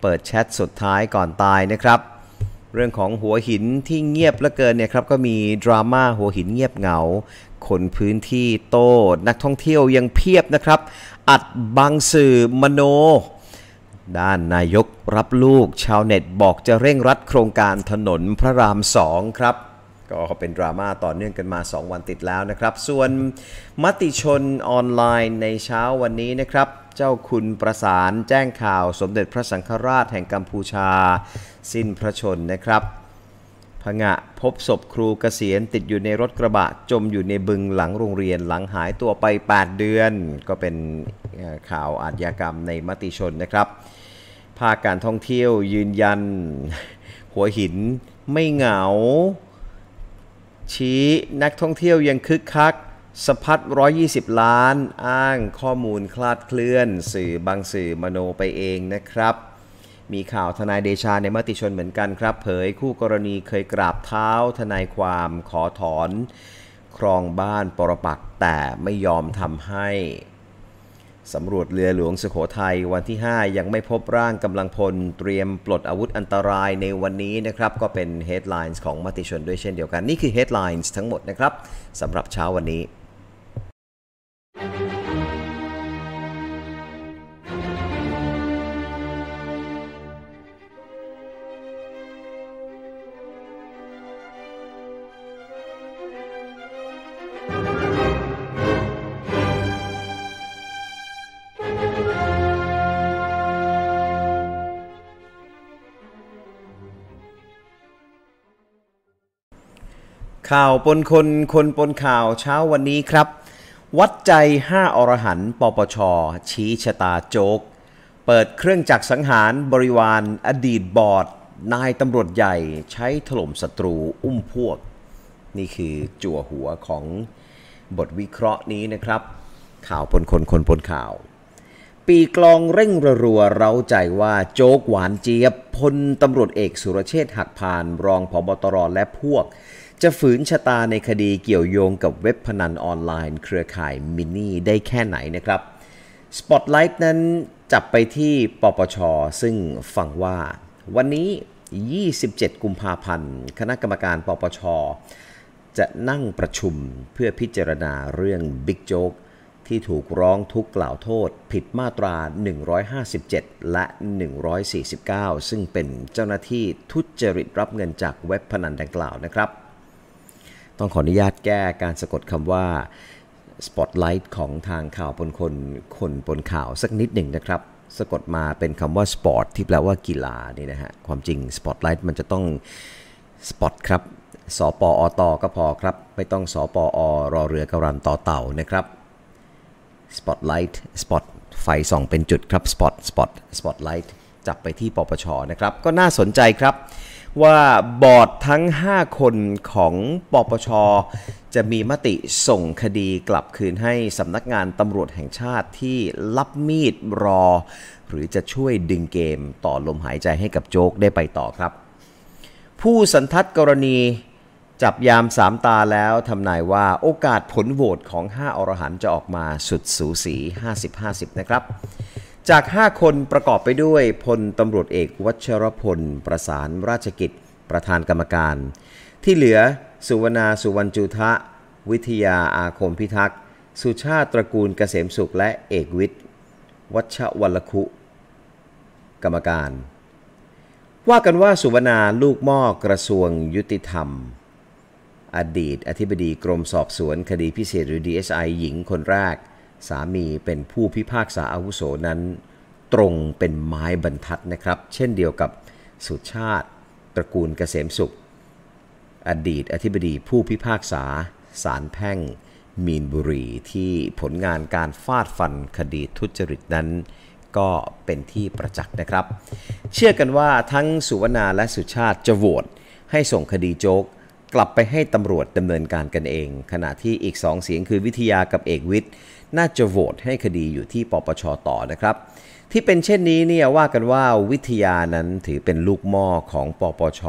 เปิดแชทสุดท้ายก่อนตายนะครับ เรื่องของหัวหินที่เงียบเหลือเกินเนี่ยครับ ก็มีดราม่าหัวหินเงียบเหงาคนพื้นที่โต้นักท่องเที่ยวยังเพียบนะครับ อัดบางสื่อมโน ด้านนายกรับลูกชาวเน็ตบอกจะเร่งรัดโครงการถนนพระรามสองครับ ก็เป็นดราม่าต่อเนื่องกันมา 2 วันติดแล้วนะครับ ส่วนมติชนออนไลน์ในเช้าวันนี้นะครับ เจ้าคุณประสานแจ้งข่าวสมเด็จพระสังฆราชแห่งกัมพูชาสิ้นพระชนนะครับผงะพบศพครูเกษียณติดอยู่ในรถกระบะจมอยู่ในบึงหลังโรงเรียนหลังหายตัวไป 8 เดือน ก็เป็นข่าวอาชญากรรมในมติชนนะครับภาคการท่องเที่ยวยืนยันหัวหินไม่เหงา ชี้นักท่องเที่ยวยังคึกคัก สะพัด 120 ล้านอ้างข้อมูลคลาดเคลื่อน สื่อบางสื่อมโนไปเองนะครับมีข่าวทนายเดชาในมติชนเหมือนกันครับ เผยคู่กรณีเคยกราบเท้า ทนายความขอถอน ครองบ้านปรปักแต่ไม่ยอมทำให้สำรวจเรือหลวงสุโขทัยวันที่ 5 ยังไม่พบร่างกำลังพลเตรียมปลดอาวุธอันตรายในวันนี้นะครับ ก็เป็นเฮดไลน์ของมติชนด้วยเช่นเดียวกัน นี่คือเฮดไลน์ทั้งหมดนะครับสำหรับเช้าวันนี้ข่าวปนคนคนปนข่าวเช้าวันนี้ครับ วัดใจ5อรหันต์ปปช ชี้ชะตาโจกเปิดเครื่องจักรสังหารบริวารอดีตบอร์ด นายตำรวจใหญ่ใช้ถล่มศัตรูอุ้มพวก นี่คือจั่วหัวของบทวิเคราะห์นี้นะครับ ข่าวปนคนคนปนข่าว ปีกลองเร่งระรัวเราใจว่าโจกหวานเจี๊ยบพลตำรวจเอกสุรเชษฐ์หักพาน รองผบตรและพวกจะฝืนชะตาในคดีเกี่ยวโยงกับเว็บพนันออนไลน์เครือข่ายมินี่ได้แค่ไหนนะครับ สปอตไลท์นั้นจับไปที่ปปช ซึ่งฟังว่า วันนี้ 27 กุมภาพันธ์ คณะกรรมการปปช จะนั่งประชุมเพื่อพิจารณาเรื่องบิ๊กโจ๊กที่ถูกร้องทุกกล่าวโทษ ผิดมาตรา 157 และ 149 ซึ่งเป็นเจ้าหน้าที่ทุจริตรับเงินจากเว็บพนันดังกล่าวนะครับต้องขออนุญาตแก้การสะกดคำว่าสปอตไลท์ของทางข่าวบนคน คนบนข่าวสักนิดหนึ่งนะครับ สะกดมาเป็นคำว่าสปอ r t ตที่แปลว่ากีฬานี่นะฮะความจริงสปอตไลท์มันจะต้อง สปอตครับสปออตอก็พอครับ ไม่ต้องสปออรอเรือกรันต่อเต่านะครับสปอตไลท์สปอตไฟส่องเป็นจุดครับสปอตสปอตสปอตไลท์จับไปที่ปปชนะครับ ก็น่าสนใจครับว่าบอร์ดทั้ง 5 คนของปปช จะมีมติส่งคดีกลับคืนให้สำนักงานตำรวจแห่งชาติที่รับมีดรอ หรือจะช่วยดึงเกมต่อลมหายใจให้กับโจ๊กได้ไปต่อครับ ผู้สันทัดกรณีจับยามสามตาแล้วทำนายว่าโอกาสผลโหวตของ5อรหันจะออกมาสุดสูสี 50-50 นะครับจาก 5 คนประกอบไปด้วยพลตำรวจเอกวัชรพล ประสานราชกิจ ประธานกรรมการ ที่เหลือสุวรรณาสุวรรณจุทะ วิทยาอาคมพิทักษ์ สุชาติตระกูลเกษมสุขและเอกวิทย์วัชวัลคุ กรรมการ ว่ากันว่าสุวรรณาลูกม่อกระทรวงยุติธรรม อดีตอธิบดีกรมสอบสวนคดีพิเศษหรือ DSI หญิงคนแรกสามีเป็นผู้พิพากษาอาวุโสนั้นตรงเป็นไม้บรรทัดนะครับ เช่นเดียวกับสุชาติตระกูลเกษมสุข อดีตอธิบดีผู้พิพากษาสารแพ่ง มีนบุรี ที่ผลงานการฟาดฟันคดีทุจริตนั้น ก็เป็นที่ประจักษ์นะครับ เชื่อกันว่าทั้งสุวรรณาและสุชาติจะโหวตให้ส่งคดีโจ๊กกลับไปให้ตำรวจดำเนินการกันเอง ขณะที่อีกสองเสียงคือวิทยากับเอกวิทย์น่าจะโหวตให้คดีอยู่ที่ปปช ต่อนะครับ ที่เป็นเช่นนี้เนี่ยว่ากันว่าวิทยานั้นถือเป็นลูกหม้อของปปช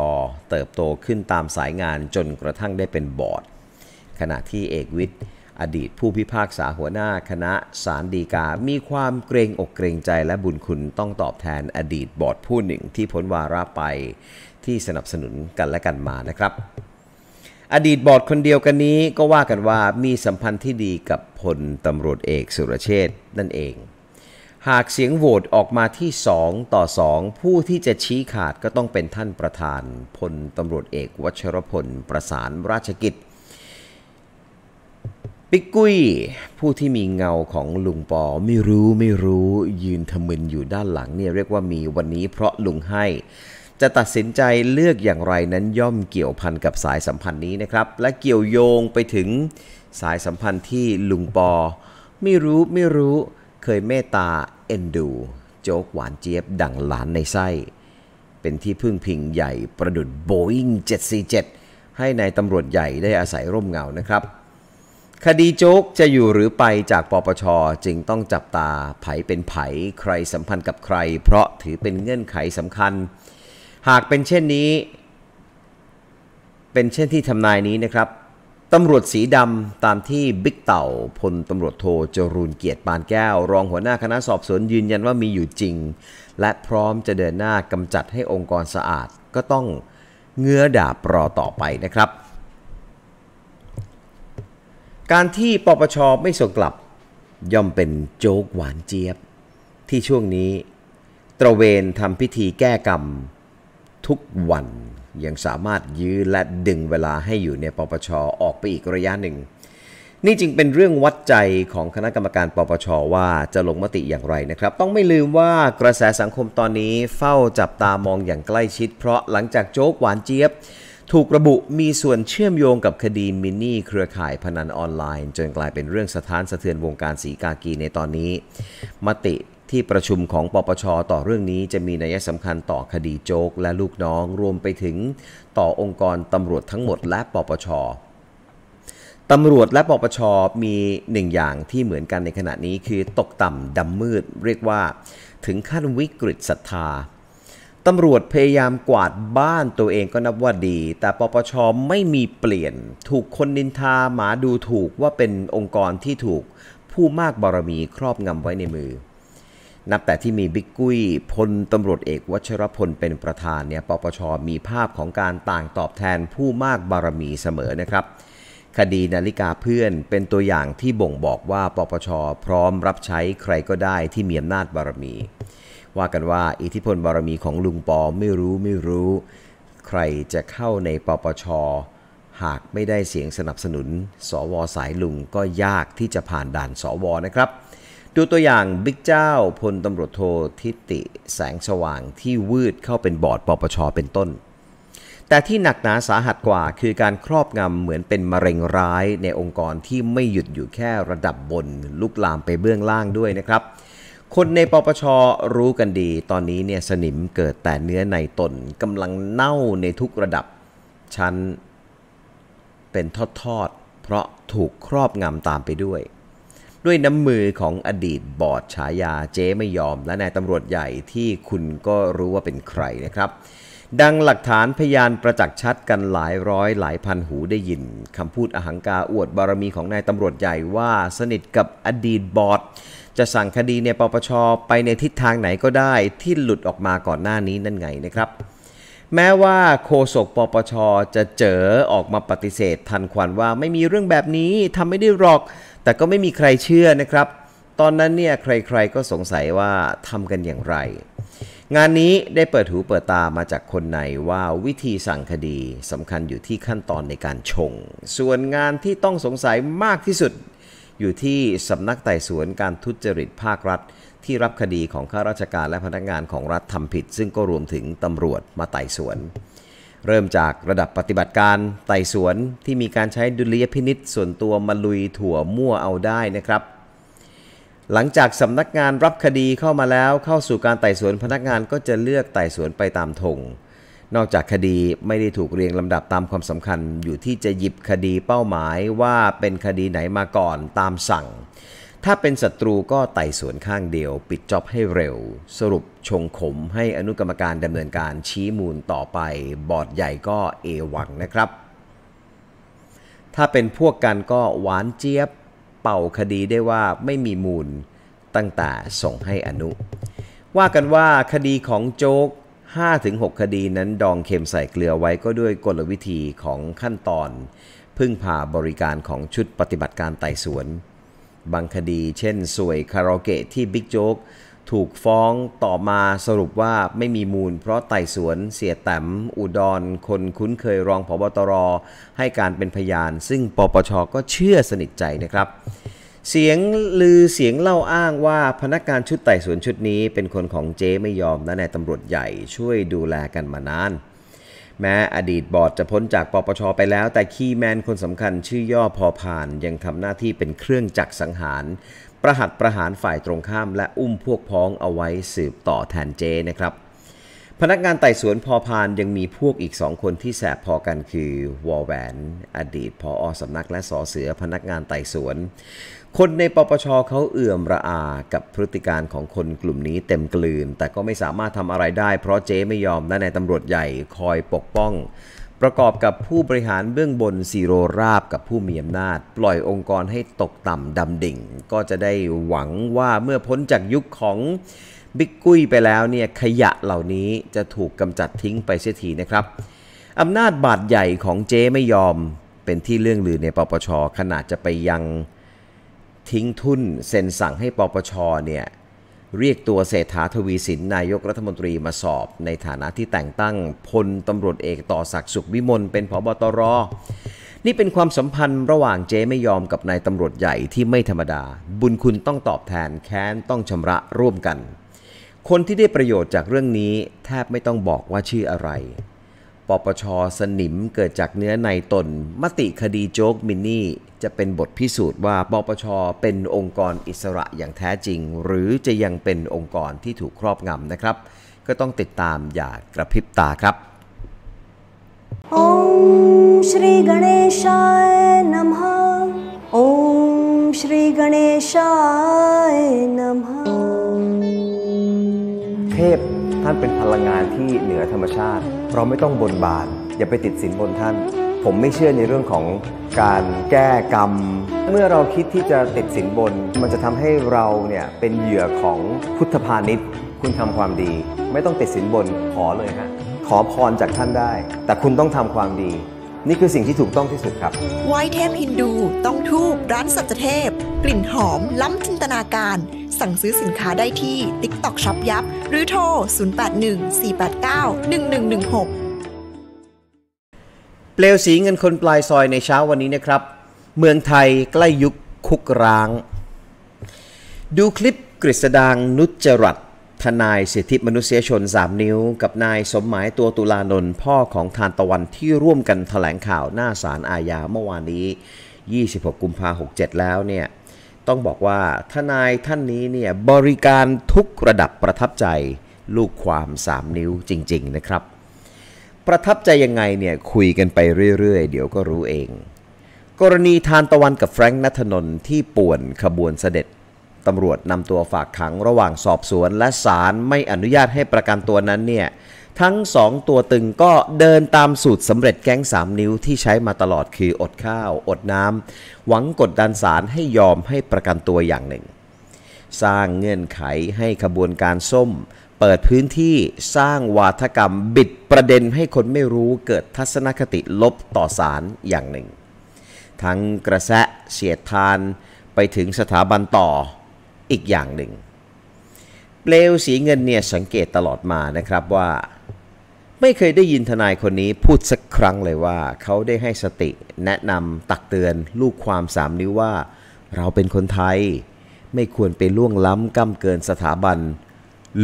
เติบโตขึ้นตามสายงานจนกระทั่งได้เป็นบอร์ด ขณะที่เอกวิทย์ อดีตผู้พิพากษาหัวหน้าคณะสารดีกา มีความเกรงอกเกรงใจและบุญคุณต้องตอบแทนอดีตบอร์ดผู้หนึ่งที่พ้นวาระไปที่สนับสนุนกันและกันมานะครับอดีตบอร์ดคนเดียวกันนี้ก็ว่ากันว่ามีสัมพันธ์ที่ดีกับพลตำรวจเอกสุรเชษนั่นเอง หากเสียงโหวตออกมาที่2ต่อ2ผู้ที่จะชี้ขาดก็ต้องเป็นท่านประธานพลตำรวจเอกวัชรพลประสานราชกิจปิกกุ้ยผู้ที่มีเงาของลุงปอไม่รู้ไม่รู้ยืนทะมึนอยู่ด้านหลังเนี่ยเรียกว่ามีวันนี้เพราะลุงให้จะตัดสินใจเลือกอย่างไรนั้นย่อมเกี่ยวพันกับสายสัมพันธ์นี้นะครับ และเกี่ยวโยงไปถึงสายสัมพันธ์ที่ลุงปอ ไม่รู้ไม่รู้เคยเมตตา เอ็นดู โจ๊กหวานเจี๊ยบดังหลานในไส้ เป็นที่พึ่งพิงใหญ่ประดุดโบอิง747 ให้ในายตำรวจใหญ่ได้อาศัยร่มเงานะครับ คดีโจ๊กจะอยู่หรือไปจากปปชจึงต้องจับตาไผเป็นไผ ใครสัมพันธ์กับใคร เพราะถือเป็นเงื่อนไขสำคัญหากเป็นเช่นนี้ เป็นเช่นที่ทำนายนี้นะครับตำรวจสีดำตามที่บิ๊กเต่าพลตำรวจโทจรูนเกียรติปานแก้วรองหัวหน้าคณะสอบสวนยืนยันว่ามีอยู่จริง และพร้อมจะเดินหน้ากำจัดให้องค์กรสะอาด ก็ต้องเงื้อดาบรอต่อไปนะครับ การที่ปปชไม่ส่งกลับย่อมเป็นโจ๊กหวานเจี๊ยบ ที่ช่วงนี้ตระเวนทำพิธีแก้กรรมทุกวันยังสามารถยื้อและดึงเวลาให้อยู่ในปปชออกไปอีกระยะหนึ่ง นี่จึงเป็นเรื่องวัดใจของคณะกรรมการปปชว่าจะลงมติอย่างไรนะครับ ต้องไม่ลืมว่ากระแสสังคมตอนนี้เฝ้าจับตามองอย่างใกล้ชิด เพราะหลังจากโจ๊กหวานเจี๊ยบถูกระบุมีส่วนเชื่อมโยงกับคดีมินนี่เครือข่ายพนันออนไลน์จนกลายเป็นเรื่องสะท้านสะเทือนวงการสีกากีในตอนนี้ มติที่ประชุมของปปช ต่อเรื่องนี้จะมีนัยสำคัญต่อคดีโจกและลูกน้องรวมไปถึงต่อองค์กรตำรวจทั้งหมดและปปชตำรวจและปปชมีหนึ่งอย่างที่เหมือนกันในขณะนี้คือตกต่ำดำมืด เรียกว่า ถึงขั้นวิกฤตศรัทธาตำรวจพยายามกวาดบ้านตัวเองก็นับว่าดี แต่ปปชไม่มีเปลี่ยน ถูกคนนินทาหมาดูถูกว่าเป็นองค์กรที่ถูกผู้มากบารมีครอบงำไว้ในมือนับแต่ที่มีบิ๊กกุ้ยพลตำรวจเอกวชรพลเป็นประธานเนี่ยปปชมีภาพของการต่างตอบแทนผู้มากบารมีเสมอนะครับ คดีนาฬิกาเพื่อนเป็นตัวอย่างที่บ่งบอกว่า ปปช พร้อมรับใช้ใครก็ได้ที่มีอำนาจบารมี ว่ากันว่าอิทธิพลบารมีของลุงปอไม่รู้ไม่รู้ ใครจะเข้าในปปช หากไม่ได้เสียงสนับสนุน สวสายลุงก็ยากที่จะผ่านด่านสวนะครับดูตัวอย่างบิ๊กเจ้าพลตำรวจโททิติแสงสว่างที่วืดเข้าเป็นบอร์ดปปชเป็นต้น แต่ที่หนักหนาสาหัสกว่าคือการครอบงำเหมือนเป็นมะเร็งร้ายในองค์กรที่ไม่หยุดอยู่แค่ระดับบนลุกลามไปเบื้องล่างด้วยนะครับ คนในปปชรู้กันดี ตอนนี้เนี่ยสนิมเกิดแต่เนื้อในตนกำลังเน่าในทุกระดับชั้น เป็นทอดๆเพราะถูกครอบงำตามไปด้วยด้วยน้ำมือของอดีตบอดฉายาเจ๊ไม่ยอมและนายตำรวจใหญ่ที่คุณก็รู้ว่าเป็นใครนะครับ ดังหลักฐานพยานประจักษ์ชัดกันหลายร้อยหลายพันหูได้ยินคำพูดอหังกาอวดบารมีของนายตำรวจใหญ่ว่าสนิทกับอดีตบอดจะสั่งคดีในปปช ไปในทิศทางไหนก็ได้ ที่หลุดออกมาก่อนหน้านี้นั่นไงนะครับ แม้ว่าโคศกปปชจะเจอออกมาปฏิเสธทันควันว่าไม่มีเรื่องแบบนี้ทำไม่ได้หรอกแต่ก็ไม่มีใครเชื่อนะครับ ตอนนั้นเนี่ยใครๆก็สงสัยว่าทำกันอย่างไร งานนี้ได้เปิดหูเปิดตามาจากคนในว่าวิธีสั่งคดีสำคัญอยู่ที่ขั้นตอนในการชง ส่วนงานที่ต้องสงสัยมากที่สุด อยู่ที่สำนักไต่สวนการทุจริตภาครัฐ ที่รับคดีของ ข้าราชการและพนักงานของรัฐทำผิด ซึ่งก็รวมถึงตำรวจมาไต่สวนเริ่มจากระดับปฏิบัติการไต่สวนที่มีการใช้ดุลยพินิษส่วนตัวมาลุยถั่วมั่วเอาได้นะครับ หลังจากสำนักงานรับคดีเข้ามาแล้วเข้าสู่การไต่สวนพนักงานก็จะเลือกไต่สวนไปตามทงนอกจากคดีไม่ได้ถูกเรียงลำดับตามความสำคัญอยู่ที่จะหยิบคดีเป้าหมายว่าเป็นคดีไหนมาก่อนตามสั่งถ้าเป็นศัตรูก็ไต่สวนข้างเดียว ปิดจ็อบให้เร็ว สรุปชงขมให้อนุกรรมการดำเนินการชี้มูลต่อไป บอร์ดใหญ่ก็เอวังนะครับ ถ้าเป็นพวกกันก็หวานเจี๊ยบ เป่าคดีได้ว่าไม่มีมูลตั้งแต่ส่งให้อนุ ว่ากันว่าคดีของโจ๊ก5-6 คดีนั้นดองเค็มใส่เกลือไว้ก็ด้วยกลวิธีของขั้นตอน พึ่งพาบริการของชุดปฏิบัติการไต่สวนบางคดีเช่นสวยคาราโอเกะที่บิ๊กโจ๊ก ถูกฟ้องต่อมาสรุปว่าไม่มีมูลเพราะไต่สวนเสียแต้มอุดร คนคุ้นเคยรองผบตรให้การเป็นพยาน ซึ่งปปชก็เชื่อสนิทใจนะครับ เสียงลือเสียงเล่าอ้างว่าพนักงานชุดไต่สวนชุดนี้เป็นคนของเจ๊ไม่ยอมและนายตำรวจใหญ่ ช่วยดูแลกันมานานแม้อดีตบอร์ดจะพ้นจากปปชไปแล้วแต่คีย์แมนคนสำคัญชื่อย่อพอผ่านยังทำหน้าที่เป็นเครื่องจักรสังหาร ประหัตประหารฝ่ายตรงข้าม และอุ้มพวกพ้องเอาไว้สืบต่อแทนเจนะครับ พนักงานไต่สวนพอพานยังมีพวกอีกสองคนที่แสบพอกันคือวอลแวน อดีตพออสำนักและสอเสือพนักงานไต่สวนคนในปปชเขาเอื่อมระอากับพฤติการของคนกลุ่มนี้เต็มกลืนแต่ก็ไม่สามารถทำอะไรได้ เพราะเจ๊ไม่ยอมและนายตำรวจใหญ่คอยปกป้อง ประกอบกับผู้บริหารเบื้องบนซีโรราบกับผู้มีอำนาจ ปล่อยองค์กรให้ตกต่ำดำดิ่ง ก็จะได้หวังว่าเมื่อพ้นจากยุคของบิ๊กกุ้ยไปแล้วเนี่ยขยะเหล่านี้จะถูกกำจัดทิ้งไปเสียทีนะครับอำนาจบาดใหญ่ของเจ๊ไม่ยอม เป็นที่เรื่องลือในปปชขนาดจะไปยังทิ้งทุนเซ็นสั่งให้ปปชเนี่ยเรียกตัวเศรษฐาทวีสิน นายกรัฐมนตรีมาสอบ ในฐานะที่แต่งตั้ง พลตำรวจเอกต่อศักดิ์สุขวิมลเป็นพบตรนี่เป็นความสัมพันธ์ระหว่างเจ๊ไม่ยอมกับนายตำรวจใหญ่ที่ไม่ธรรมดา บุญคุณต้องตอบแทนแค้นต้องชำระร่วมกัน คนที่ได้ประโยชน์จากเรื่องนี้แทบไม่ต้องบอกว่าชื่ออะไรปปช สนิมเกิดจากเนื้อในตน มติคดีโจ๊กมินนี่ จะเป็นบทพิสูจน์ว่าปปช เป็นองค์กรอิสระอย่างแท้จริง หรือจะยังเป็นองค์กรที่ถูกครอบงำนะครับ ก็ต้องติดตามอย่ากระพริบตาครับ ॐ श्री गणेशाय नमः ॐ श्री गणेशाय नमः เทพท่านเป็นพลังงานที่เหนือธรรมชาติเราไม่ต้องบนบาน อย่าไปติดสินบนท่าน ผมไม่เชื่อในเรื่องของการแก้กรรม เมื่อเราคิดที่จะติดสินบน มันจะทำให้เราเนี่ย เป็นเหยื่อของพุทธพาณิชย์คุณทำความดี ไม่ต้องติดสินบนขอเลยฮะขอพรจากท่านได้ แต่คุณต้องทำความดีนี่คือสิ่งที่ถูกต้องที่สุดครับไวเทพฮินดู ต้องทูบร้านสัจเทพ กลิ่นหอมล้ำจินตนาการ สั่งซื้อสินค้าได้ที่ TikTok s h อ p ยับ หรือโทร 0814891116 เปลวสีเงินคนปลายซอยในเช้าวันนี้นะครับ เมืองไทยใกล้ยุคคุกร้าง ดูคลิปกฤษดางนุจจรัตทนายสิทธิมนุษยชน 3 นิ้ว กับนายสมหมายตัวตุลานนท์พ่อของทานตะวันที่ร่วมกันถแถลงข่าวหน้าศาลอาญาเมื่อวานนี้ 26 กุมภาพันธ์67 แล้วเนี่ยต้องบอกว่าทนายท่านนี้เนี่ยบริการทุกระดับประทับใจ ลูกความ 3 นิ้วจริง ๆนะครับ ประทับใจยังไงเนี่ยคุยกันไปเรื่อย ๆ เดี๋ยวก็รู้เอง กรณีทานตะวันกับแฟรงค์นัทนนที่ป่วนขบวนเสด็จตำรวจนำตัวฝากขังระหว่างสอบสวน และศาลไม่อนุญาตให้ประกันตัวนั้นเนี่ยทั้งสองตัวตึงก็เดินตามสูตรสำเร็จแก๊งสามนิ้วที่ใช้มาตลอดคืออดข้าว อดน้ำหวังกดดันศาลให้ยอมให้ประกันตัวอย่างหนึ่ง สร้างเงื่อนไขให้ขบวนการส้ม เปิดพื้นที่สร้างวาทกรรมบิดประเด็นให้คนไม่รู้เกิดทัศนคติลบต่อศาลอย่างหนึ่ง ทั้งกระแสะเสียดทานไปถึงสถาบันต่ออีกอย่างหนึ่ง เปลวสีเงินเนี่ยสังเกตตลอดมานะครับว่า ไม่เคยได้ยินทนายคนนี้พูดสักครั้งเลยว่าเขาได้ให้สติ แนะนำตักเตือนลูกความสามนิ้วว่าเราเป็นคนไทย ไม่ควรไปล่วงล้ำก้ำเกินสถาบัน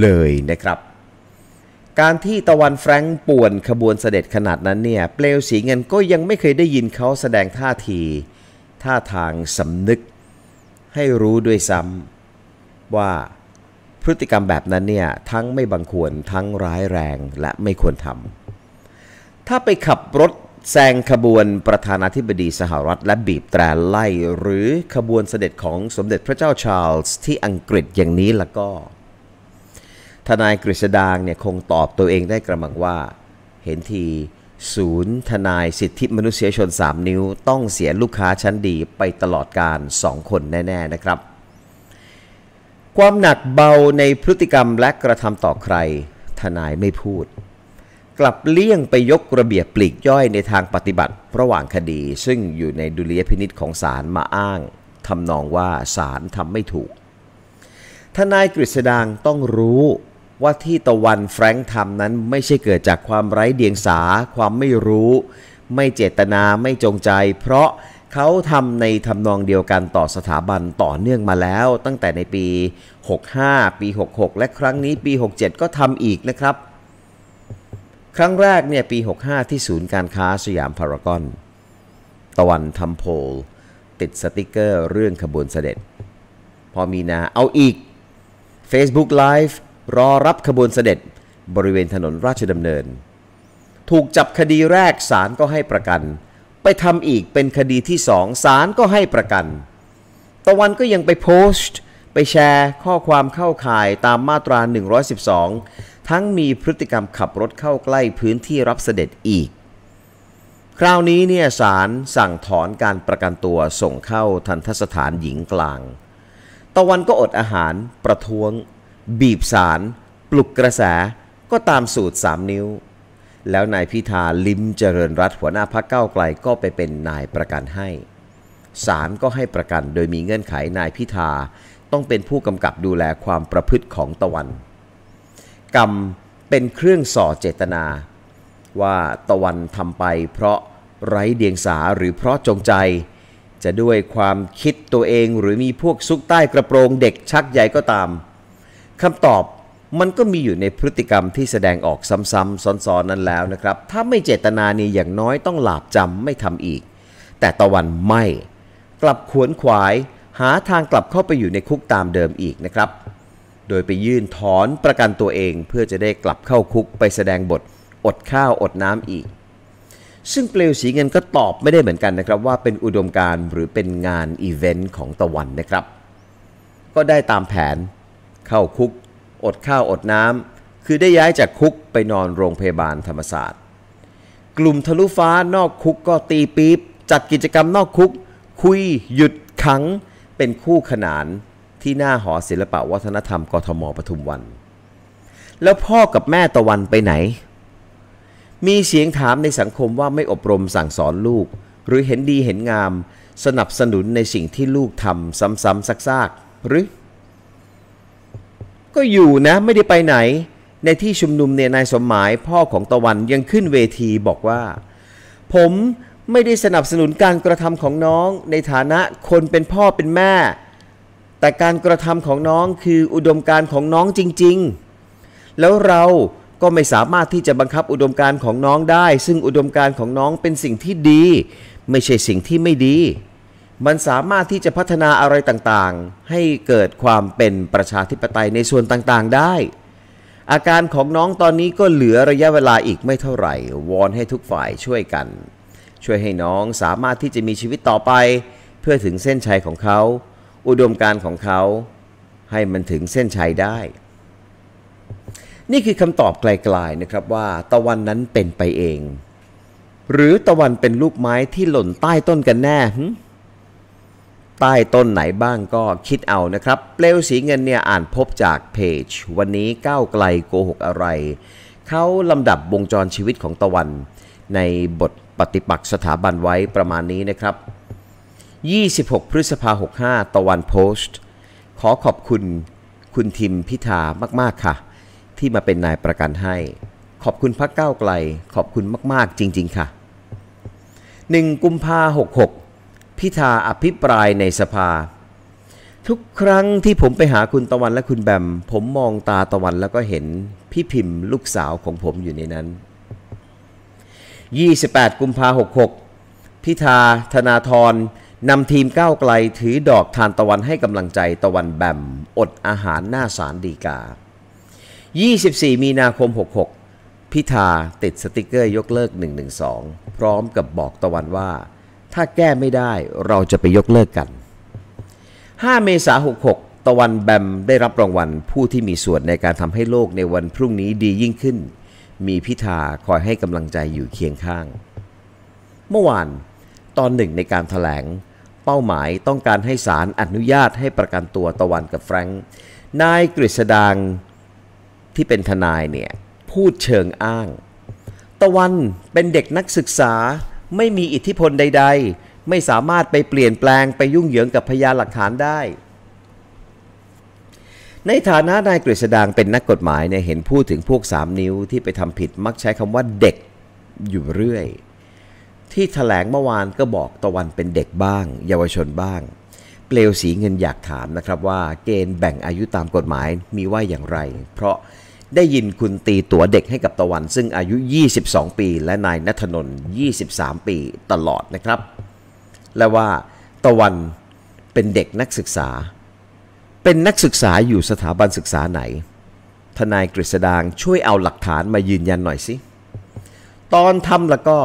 เลยนะครับ การที่ตะวันแฟรงก์ป่วนขบวนเสด็จขนาดนั้นเนี่ยเปลวสีเงินก็ยังไม่เคยได้ยินเขาแสดงท่าทีท่าทางสำนึกให้รู้ด้วยซ้ำว่าพฤติกรรมแบบนั้นเนี่ย ทั้งไม่บังควรทั้งร้ายแรงและไม่ควรทำถ้าไปขับรถแซงขบวนประธานาธิบดีสหรัฐ และบีบแตรไล่หรือขบวนเสด็จของสมเด็จพระเจ้าชาร์ลส์ ที่อังกฤษอย่างนี้ละก็ ทนายกฤษดางเนี่ยคงตอบตัวเองได้กระมังว่า เห็นทีศูนย์ทนายสิทธิมนุษยชน3นิ้วต้องเสียลูกค้าชั้นดีไปตลอดการ2คนแน่ๆนะครับความหนักเบาในพฤติกรรมและกระทำต่อใคร ทนายไม่พูด กลับเลี่ยงไปยกระเบียบปลีกย่อยในทางปฏิบัติระหว่างคดี ซึ่งอยู่ในดุลยพินิษของศาลมาอ้างทำนองว่าศาลทำไม่ถูก ทนายกฤษดางต้องรู้ว่าที่ตะวันแฟรงค์ทำนั้นไม่ใช่เกิดจากความไร้เดียงสาความไม่รู้ ไม่เจตนาไม่จงใจ เพราะเขาทำในทำนองเดียวกันต่อสถาบันต่อเนื่องมาแล้ว ตั้งแต่ในปี 65 ปี 66 และครั้งนี้ปี 67 ก็ทำอีกนะครับ ครั้งแรกเนี่ยปี 65 ที่ศูนย์การค้าสยามพารากอน ตะวันทำโพล ติดสติกเกอร์เรื่องขบวนเสด็จ พอมีนาเอาอีก Facebook Live รอรับขบวนเสด็จ บริเวณถนนราชดำเนิน ถูกจับคดีแรกศาลก็ให้ประกันไปทำอีกเป็นคดีที่สองศาลก็ให้ประกัน ตะวันก็ยังไปโพสต์ ไปแชร์ข้อความเข้าข่ายตามมาตรา 112 ทั้งมีพฤติกรรมขับรถเข้าใกล้พื้นที่รับเสด็จอีก คราวนี้เนี่ยศาลสั่งถอนการประกันตัวส่งเข้าทันทสถานหญิงกลาง ตะวันก็อดอาหาร ประท้วง บีบสาร ปลุกกระแส ก็ตามสูตร 3 นิ้วแล้วนายพิธา ลิมเจริญรัตหัวหน้าพักเก้าไกลก็ไปเป็นนายประกันให้ศาลก็ให้ประกันโดยมีเงื่อนไขนายพิธาต้องเป็นผู้กำกับดูแลความประพฤติของตะวันกรรมเป็นเครื่องส่อเจตนา ว่าตะวันทำไปเพราะไร้เดียงสา หรือเพราะจงใจ จะด้วยความคิดตัวเองหรือมีพวกซุกใต้กระโปรงเด็กชักใหญ่ก็ตามคำตอบมันก็มีอยู่ในพฤติกรรมที่แสดงออกซ้ำๆซ้อนๆนั้นแล้วนะครับ ถ้าไม่เจตนานี่อย่างน้อยต้องหลาบจำไม่ทำอีก แต่ตะวันไม่กลับขวนขวาย หาทางกลับเข้าไปอยู่ในคุกตามเดิมอีกนะครับ โดยไปยื่นถอนประกันตัวเองเพื่อจะได้กลับเข้าคุกไปแสดงบทอดข้าวอดน้ำอีก ซึ่งเปลวสีเงินก็ตอบไม่ได้เหมือนกันนะครับ ว่าเป็นอุดมการหรือเป็นงานอีเวนต์ของตะวันนะครับ ก็ได้ตามแผนเข้าคุกอดข้าวอดน้ำคือได้ย้ายจากคุกไปนอนโรงพยาบาลธรรมศาสตร์กลุ่มทะลุฟ้านอกคุกก็ตีปี๊บจัดกิจกรรมนอกคุก คุยหยุด ขัง เป็นคู่ขนานที่หน้าหอศิลปวัฒนธรรมกทมปทุมวัน แล้วพ่อกับแม่ตะวันไปไหน มีเสียงถามในสังคมว่าไม่อบรมสั่งสอนลูก หรือเห็นดีเห็นงาม สนับสนุนในสิ่งที่ลูกทำซ้ำๆซักๆหรือก็อยู่นะไม่ได้ไปไหนในที่ชุมนุมเนี่ยนายสมหมายพ่อของตะวันยังขึ้นเวทีบอกว่า ผมไม่ได้สนับสนุนการกระทำของน้องในฐานะคนเป็นพ่อเป็นแม่ แต่การกระทำของน้องคืออุดมการของน้องจริงๆ แล้วเราก็ไม่สามารถที่จะบังคับอุดมการของน้องได้ ซึ่งอุดมการของน้องเป็นสิ่งที่ดี ไม่ใช่สิ่งที่ไม่ดีมันสามารถที่จะพัฒนาอะไรต่างๆ ให้เกิดความเป็นประชาธิปไตยในส่วนต่างๆได้ อาการของน้องตอนนี้ก็เหลือระยะเวลาอีกไม่เท่าไหร่วอนให้ทุกฝ่ายช่วยกัน ช่วยให้น้องสามารถที่จะมีชีวิตต่อไปเพื่อถึงเส้นชัยของเขา อุดมการของเขาให้มันถึงเส้นชัยได้ นี่คือคำตอบไกลๆนะครับว่าตะวันนั้นเป็นไปเอง หรือตะวันเป็นลูกไม้ที่หล่นใต้ต้นกันแน่ใต้ต้นไหนบ้างก็คิดเอานะครับเปลวสีเงินเนี่ยอ่านพบจากเพจ วันนี้ก้าวไกลโกหกอะไร เขาลำดับวงจรชีวิตของตะวัน ในบทปฏิปักษ์สถาบันไว้ประมาณนี้นะครับ 26พฤษภา65 ตะวันโพสต์ ขอขอบคุณคุณทิมพิธามาก ๆ ค่ะ ที่มาเป็นนายประกันให้ ขอบคุณพักก้าวไกล ขอบคุณมาก ๆจริง ๆค่ะ1กุมภา66พิธาอภิปรายในสภา ทุกครั้งที่ผมไปหาคุณตะวันและคุณแบมผมมองตาตะวันแล้วก็เห็นพี่พิมพ์ลูกสาวของผมอยู่ในนั้น 28 กุมภา66 พิธาธนาธรนำทีมก้าวไกลถือดอกทานตะวันให้กำลังใจตะวันแบมอดอาหารหน้าสารดีกา 24 มีนาคม 66 พิธาติดสติกเกอร์ยกเลิก 112 พร้อมกับบอกตะวันว่าถ้าแก้ไม่ได้เราจะไปยกเลิกกัน 5 เมษายน 66 ตะวันแบม ได้รับรางวัลผู้ที่มีส่วนในการทำให้โลกในวันพรุ่งนี้ดียิ่งขึ้น มีพิธาคอยให้กำลังใจอยู่เคียงข้าง เมื่อวาน ตอนหนึ่งในการถแถลงเป้าหมายต้องการให้ศาลอนุญาตให้ประกันตัวตะวันกับแฟรงค์นายกฤษดางที่เป็นทนายเนี่ย พูดเชิงอ้าง ตะวันเป็นเด็กนักศึกษาไม่มีอิทธิพลใด ๆ ไม่สามารถไปเปลี่ยนแปลงไปยุ่งเหยิงกับพยานหลักฐานได้ ในฐานะนายกฤษดางเป็นนักกฎหมายเนี่ยเห็นพูดถึงพวก3นิ้วที่ไปทำผิดมักใช้คำว่าเด็กอยู่เรื่อย ที่ถแถลงเมื่อวานก็บอกตะวันเป็นเด็กบ้าง เยาวชนบ้าง เปลวสีเงินอยากถามนะครับว่า เกณฑ์แบ่งอายุตามกฎหมายมีว่าอย่างไร เพราะได้ยินคุณตีตั๋วเด็กให้กับตะวัน ซึ่งอายุ 22 ปีและนายนัทนนท์23 ปีตลอดนะครับและว่าตะวันเป็นเด็กนักศึกษา เป็นนักศึกษาอยู่สถาบันศึกษาไหน ทนายกฤษดางช่วยเอาหลักฐานมายืนยันหน่อยสิ ตอนทำแล้วก็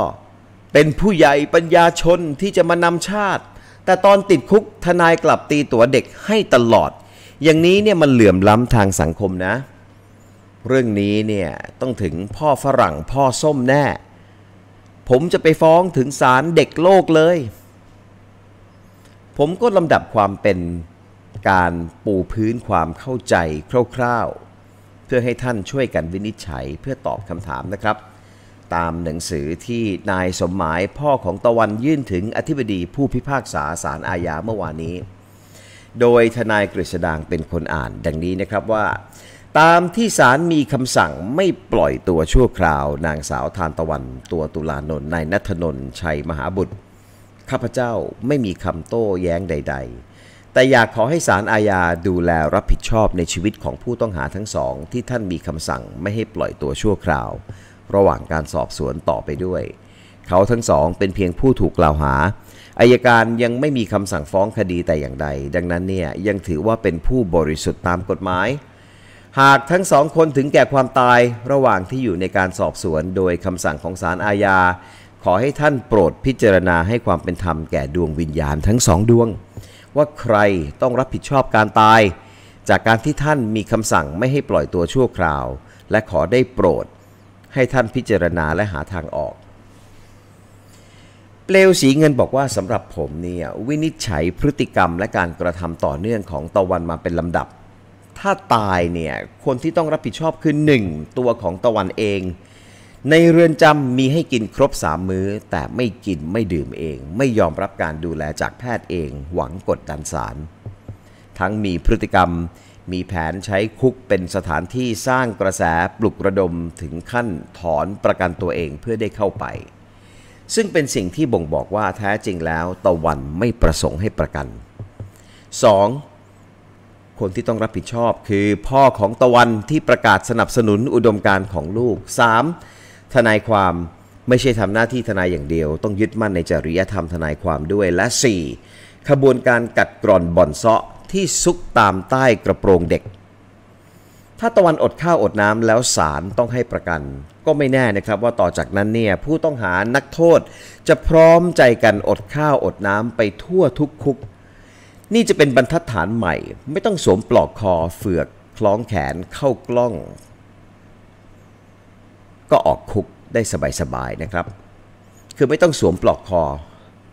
เป็นผู้ใหญ่ปัญญาชนที่จะมานำชาติ แต่ตอนติดคุก ทนายกลับตีตัวเด็กให้ตลอด อย่างนี้เนี่ยมันเหลื่อมล้ำทางสังคมนะเรื่องนี้เนี่ยต้องถึงพ่อฝรั่งพ่อส้มแน่ ผมจะไปฟ้องถึงศาลเด็กโลกเลย ผมก็ลำดับความเป็นการปูพื้นความเข้าใจคร่าวๆเพื่อให้ท่านช่วยกันวินิจฉัยเพื่อตอบคำถามนะครับ ตามหนังสือที่นายสมหมายพ่อของตะวันยื่นถึงอธิบดีผู้พิพากษาศาลอาญาเมื่อวานนี้ โดยทนายกฤษดางเป็นคนอ่านดังนี้นะครับว่าตามที่ศาลมีคำสั่งไม่ปล่อยตัวชั่วคราว นางสาวทานตะวันตัวตุลานนท์นายนัทนนท์ชัยมหาบุตร ข้าพเจ้าไม่มีคำโต้แย้งใดๆ แต่อยากขอให้ศาลอาญาดูแลรับผิดชอบในชีวิตของผู้ต้องหาทั้งสอง ที่ท่านมีคำสั่งไม่ให้ปล่อยตัวชั่วคราว ระหว่างการสอบสวนต่อไปด้วย เขาทั้งสองเป็นเพียงผู้ถูกกล่าวหาอายการยังไม่มีคำสั่งฟ้องคดีแต่อย่างใด ดังนั้นเนี่ยยังถือว่าเป็นผู้บริสุทธิ์ตามกฎหมายหากทั้งสองคนถึงแก่ความตายระหว่างที่อยู่ในการสอบสวน โดยคำสั่งของศาลอาญา ขอให้ท่านโปรดพิจารณาให้ความเป็นธรรมแก่ดวงวิญญาณทั้งสองดวง ว่าใครต้องรับผิดชอบการตาย จากการที่ท่านมีคำสั่งไม่ให้ปล่อยตัวชั่วคราว และขอได้โปรดให้ท่านพิจารณาและหาทางออก เปลวสีเงินบอกว่าสำหรับผมเนี่ยวินิจฉัยพฤติกรรม และการกระทำต่อเนื่องของตะวันมาเป็นลำดับถ้าตายเนี่ย คนที่ต้องรับผิดชอบคือ1ตัวของตะวันเอง ในเรือนจำมีให้กินครบสามมื้อ แต่ไม่กินไม่ดื่มเอง ไม่ยอมรับการดูแลจากแพทย์เองหวังกดดันศาล ทั้งมีพฤติกรรมมีแผนใช้คุกเป็นสถานที่สร้างกระแสปลุกระดมถึงขั้นถอนประกันตัวเองเพื่อได้เข้าไป ซึ่งเป็นสิ่งที่บ่งบอกว่าแท้จริงแล้วตะวันไม่ประสงค์ให้ประกัน 2. คนที่ต้องรับผิดชอบคือพ่อของตะวันที่ประกาศสนับสนุนอุดมการณ์ของลูก 3. ทนายความไม่ใช่ทำหน้าที่ทนายอย่างเดียว ต้องยึดมั่นในจริยธรรมทนายความด้วยและ 4. ขบวนการกัดกร่อนบ่อนเซาะที่ซุกตามใต้กระโปรงเด็ก ถ้าตะวันอดข้าวอดน้ำแล้วศาลต้องให้ประกัน ก็ไม่แน่นะครับว่าต่อจากนั้นเนี่ยผู้ต้องหานักโทษ จะพร้อมใจกันอดข้าวอดน้ำไปทั่วทุกคุกนี่จะเป็นบรรทัดฐานใหม่ ไม่ต้องสวมปลอกคอเฝือกคล้องแขนเข้ากล้อง ก็ออกคุกได้สบายๆนะครับ คือไม่ต้องสวมปลอกคอ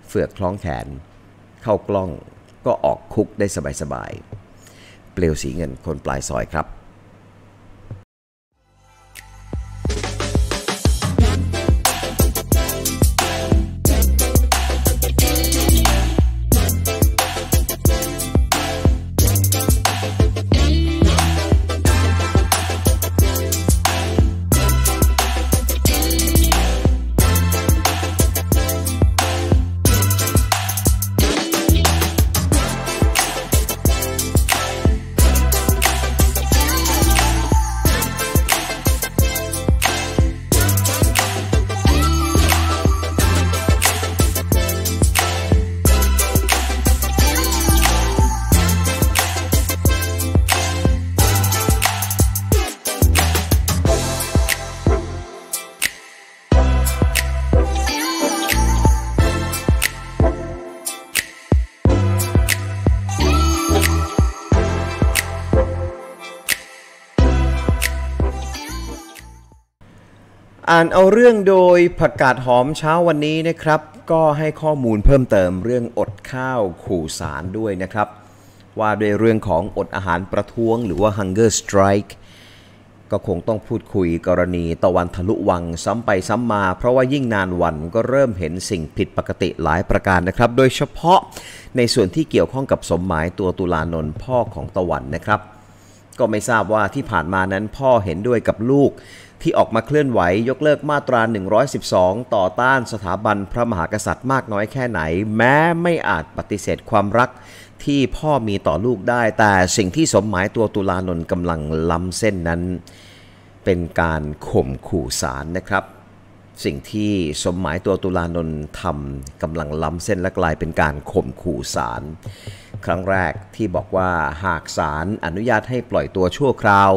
เฝือกคล้องแขน เข้ากล้อง ก็ออกคุกได้สบายๆเปลวสีเงินคนปลายซอยครับ่านเอาเรื่องโดยผักกาดหอมเช้าวันนี้นะครับ ก็ให้ข้อมูลเพิ่มเติมเรื่องอดข้าวขู่สารด้วยนะครับ ว่าด้วยเรื่องของอดอาหารประท้วงหรือว่า hunger strike ก็คงต้องพูดคุยกรณีตะวันทะลุวังซ้ำไปซ้ำมา เพราะว่ายิ่งนานวันก็เริ่มเห็นสิ่งผิดปกติหลายประการนะครับ โดยเฉพาะในส่วนที่เกี่ยวข้องกับสมหมายตัวตุลานนพ่อของตะวันนะครับ ก็ไม่ทราบว่าที่ผ่านมานั้นพ่อเห็นด้วยกับลูกที่ออกมาเคลื่อนไหวยกเลิกมาตรา 112 ต่อต้านสถาบันพระมหากษัตริย์ มากน้อยแค่ไหน แม้ไม่อาจปฏิเสธความรักที่พ่อมีต่อลูกได้ แต่สิ่งที่สมหมายตัวตุลานนท์กำลังล้ำเส้นนั้น เป็นการข่มขู่ศาลนะครับ สิ่งที่สมหมายตัวตุลานนท์ทำกำลังล้ำเส้นและกลายเป็นการข่มขู่ศาลครั้งแรกที่บอกว่าหากศาลอนุญาตให้ปล่อยตัวชั่วคราว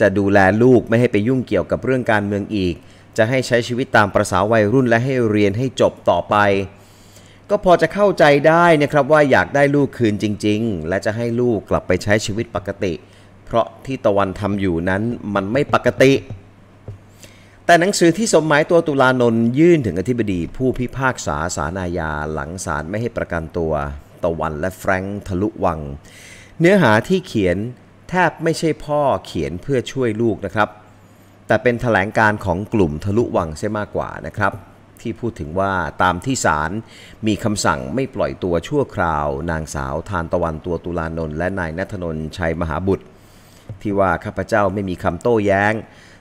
จะดูแลลูกไม่ให้ไปยุ่งเกี่ยวกับเรื่องการเมืองอีก จะให้ใช้ชีวิตตามประษาวัยรุ่นและให้เรียนให้จบต่อไป ก็พอจะเข้าใจได้นะครับว่าอยากได้ลูกคืนจริง ๆ และจะให้ลูกกลับไปใช้ชีวิตปกติ เพราะที่ตะวันทำอยู่นั้นมันไม่ปกติ แต่หนังสือที่สมหมายตัวตุลานนยื่นถึงอธิบดีผู้พิพากษาสารายาหลังศาลไม่ให้ประกันตัว ตะวัน และแฟรงค์ทะลุวัง เนื้อหาที่เขียนแบไม่ใช่พ่อเขียนเพื่อช่วยลูกนะครับ แต่เป็นถแถลงการของกลุ่มทะลุวังเสียมากกว่านะครับ ที่พูดถึงว่าตามที่ศาลมีคำสั่งไม่ปล่อยตัวชั่วคราว นางสาวทานตะวันตัวตุลานนท์และนายนัทนนชัยมหาบุตร ที่ว่าข้าพเจ้าไม่มีคำโต้แย้ง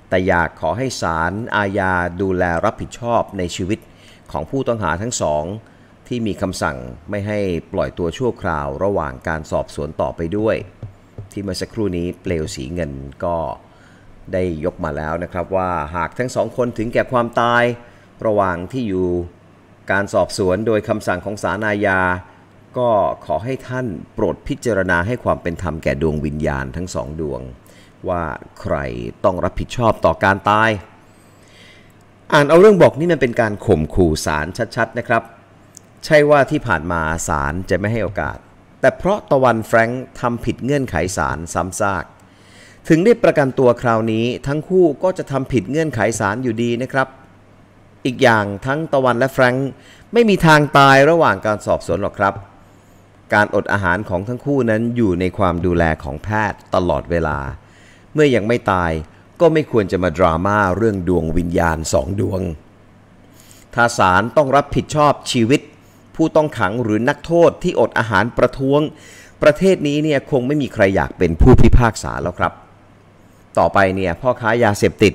แต่อยากขอให้ศาลอาญาดูแลรับผิดชอบในชีวิตของผู้ต้องหาทั้งสองที่มีคำสั่งไม่ให้ปล่อยตัวชั่วคราว ระหว่างการสอบสวนต่อไปด้วยที่เมื่อสักครู่นี้เปลวสีเงินก็ได้ยกมาแล้วนะครับ ว่าหากทั้งสองคนถึงแก่ความตายระหว่างที่อยู่การสอบสวนโดยคำสั่งของศาลอาญาก็ขอให้ท่านโปรดพิจารณาให้ความเป็นธรรมแก่ดวงวิญญาณทั้งสองดวง ว่าใครต้องรับผิดชอบต่อการตายอ่านเอาเรื่องบอกนี่มันเป็นการข่มขู่ศาลชัดๆนะครับ ใช่ว่าที่ผ่านมาศาลจะไม่ให้โอกาสแต่เพราะตะวันแฟรงค์ทำผิดเงื่อนไขสารซ้ำซาก ถึงได้ประกันตัวคราวนี้ทั้งคู่ก็จะทำผิดเงื่อนไขสารอยู่ดีนะครับ อีกอย่างทั้งตะวันและแฟรงค์ไม่มีทางตายระหว่างการสอบสวนหรอกครับ การอดอาหารของทั้งคู่นั้นอยู่ในความดูแลของแพทย์ตลอดเวลา เมื่อยังไม่ตาย ก็ไม่ควรจะมาดราม่าเรื่องดวงวิญญาณสองดวง ถ้าศาลต้องรับผิดชอบชีวิตผู้ต้องขังหรือนักโทษที่อดอาหารประท้วง ประเทศนี้เนี่ยคงไม่มีใครอยากเป็นผู้พิพากษาแล้วครับ ต่อไปเนี่ยพ่อค้ายาเสพติด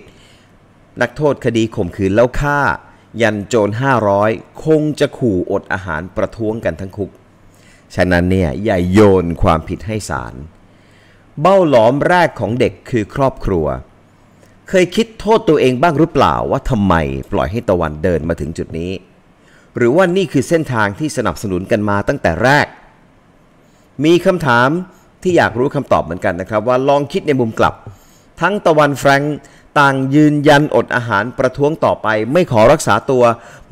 นักโทษคดีข่มขืนแล้วฆ่า ยันโจร500 คงจะขู่อดอาหารประท้วงกันทั้งคุก ฉะนั้นเนี่ยอย่าโยนความผิดให้ศาลเบ้าหลอมแรกของเด็กคือครอบครัว เคยคิดโทษตัวเองบ้างหรือเปล่าว่าทำไมปล่อยให้ตะวันเดินมาถึงจุดนี้หรือว่านี่คือเส้นทางที่สนับสนุนกันมาตั้งแต่แรก มีคำถามที่อยากรู้คำตอบเหมือนกันนะครับ ว่าลองคิดในมุมกลับ ทั้งตะวันแฟรงต่างยืนยันอดอาหารประท้วงต่อไป ไม่ขอรักษาตัว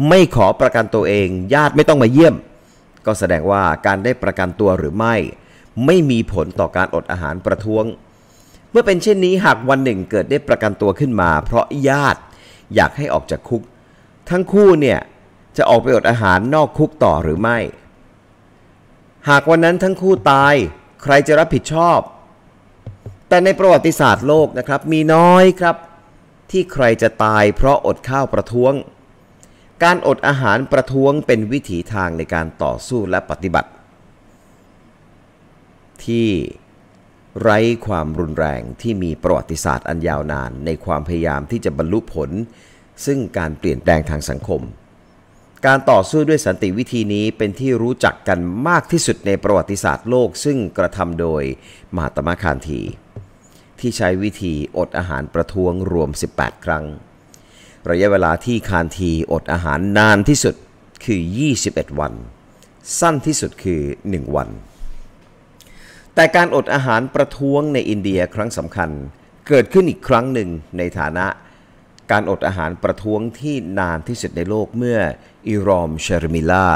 ไม่ขอประกันตัวเอง ญาติไม่ต้องมาเยี่ยม ก็แสดงว่าการได้ประกันตัวหรือไม่ ไม่มีผลต่อการอดอาหารประท้วง เมื่อเป็นเช่นนี้หากวันหนึ่งเกิดได้ประกันตัวขึ้นมา เพราะญาติอยากให้ออกจากคุก ทั้งคู่เนี่ยจะออกไปอดอาหารนอกคุกต่อหรือไม่ หากวันนั้นทั้งคู่ตายใครจะรับผิดชอบ แต่ในประวัติศาสตร์โลกนะครับมีน้อยครับ ที่ใครจะตายเพราะอดข้าวประท้วง การอดอาหารประท้วงเป็นวิถีทางในการต่อสู้และปฏิบัติ ที่ไร้ความรุนแรงที่มีประวัติศาสตร์อันยาวนาน ในความพยายามที่จะบรรลุผล ซึ่งการเปลี่ยนแปลงทางสังคมการต่อสู้ด้วยสันติวิธีนี้เป็นที่รู้จักกันมากที่สุดในประวัติศาสตร์โลกซึ่งกระทำโดยมหาตมะคานธีที่ใช้วิธีอดอาหารประท้วงรวม 18 ครั้ง ระยะเวลาที่คานธีอดอาหารนานที่สุดคือ 21 วัน สั้นที่สุดคือ 1 วัน แต่การอดอาหารประท้วงในอินเดียครั้งสำคัญ เกิดขึ้นอีกครั้งหนึ่งในฐานะ การอดอาหารประท้วงที่นานที่สุดในโลกเมื่ออิรอมเชอร์มิล่า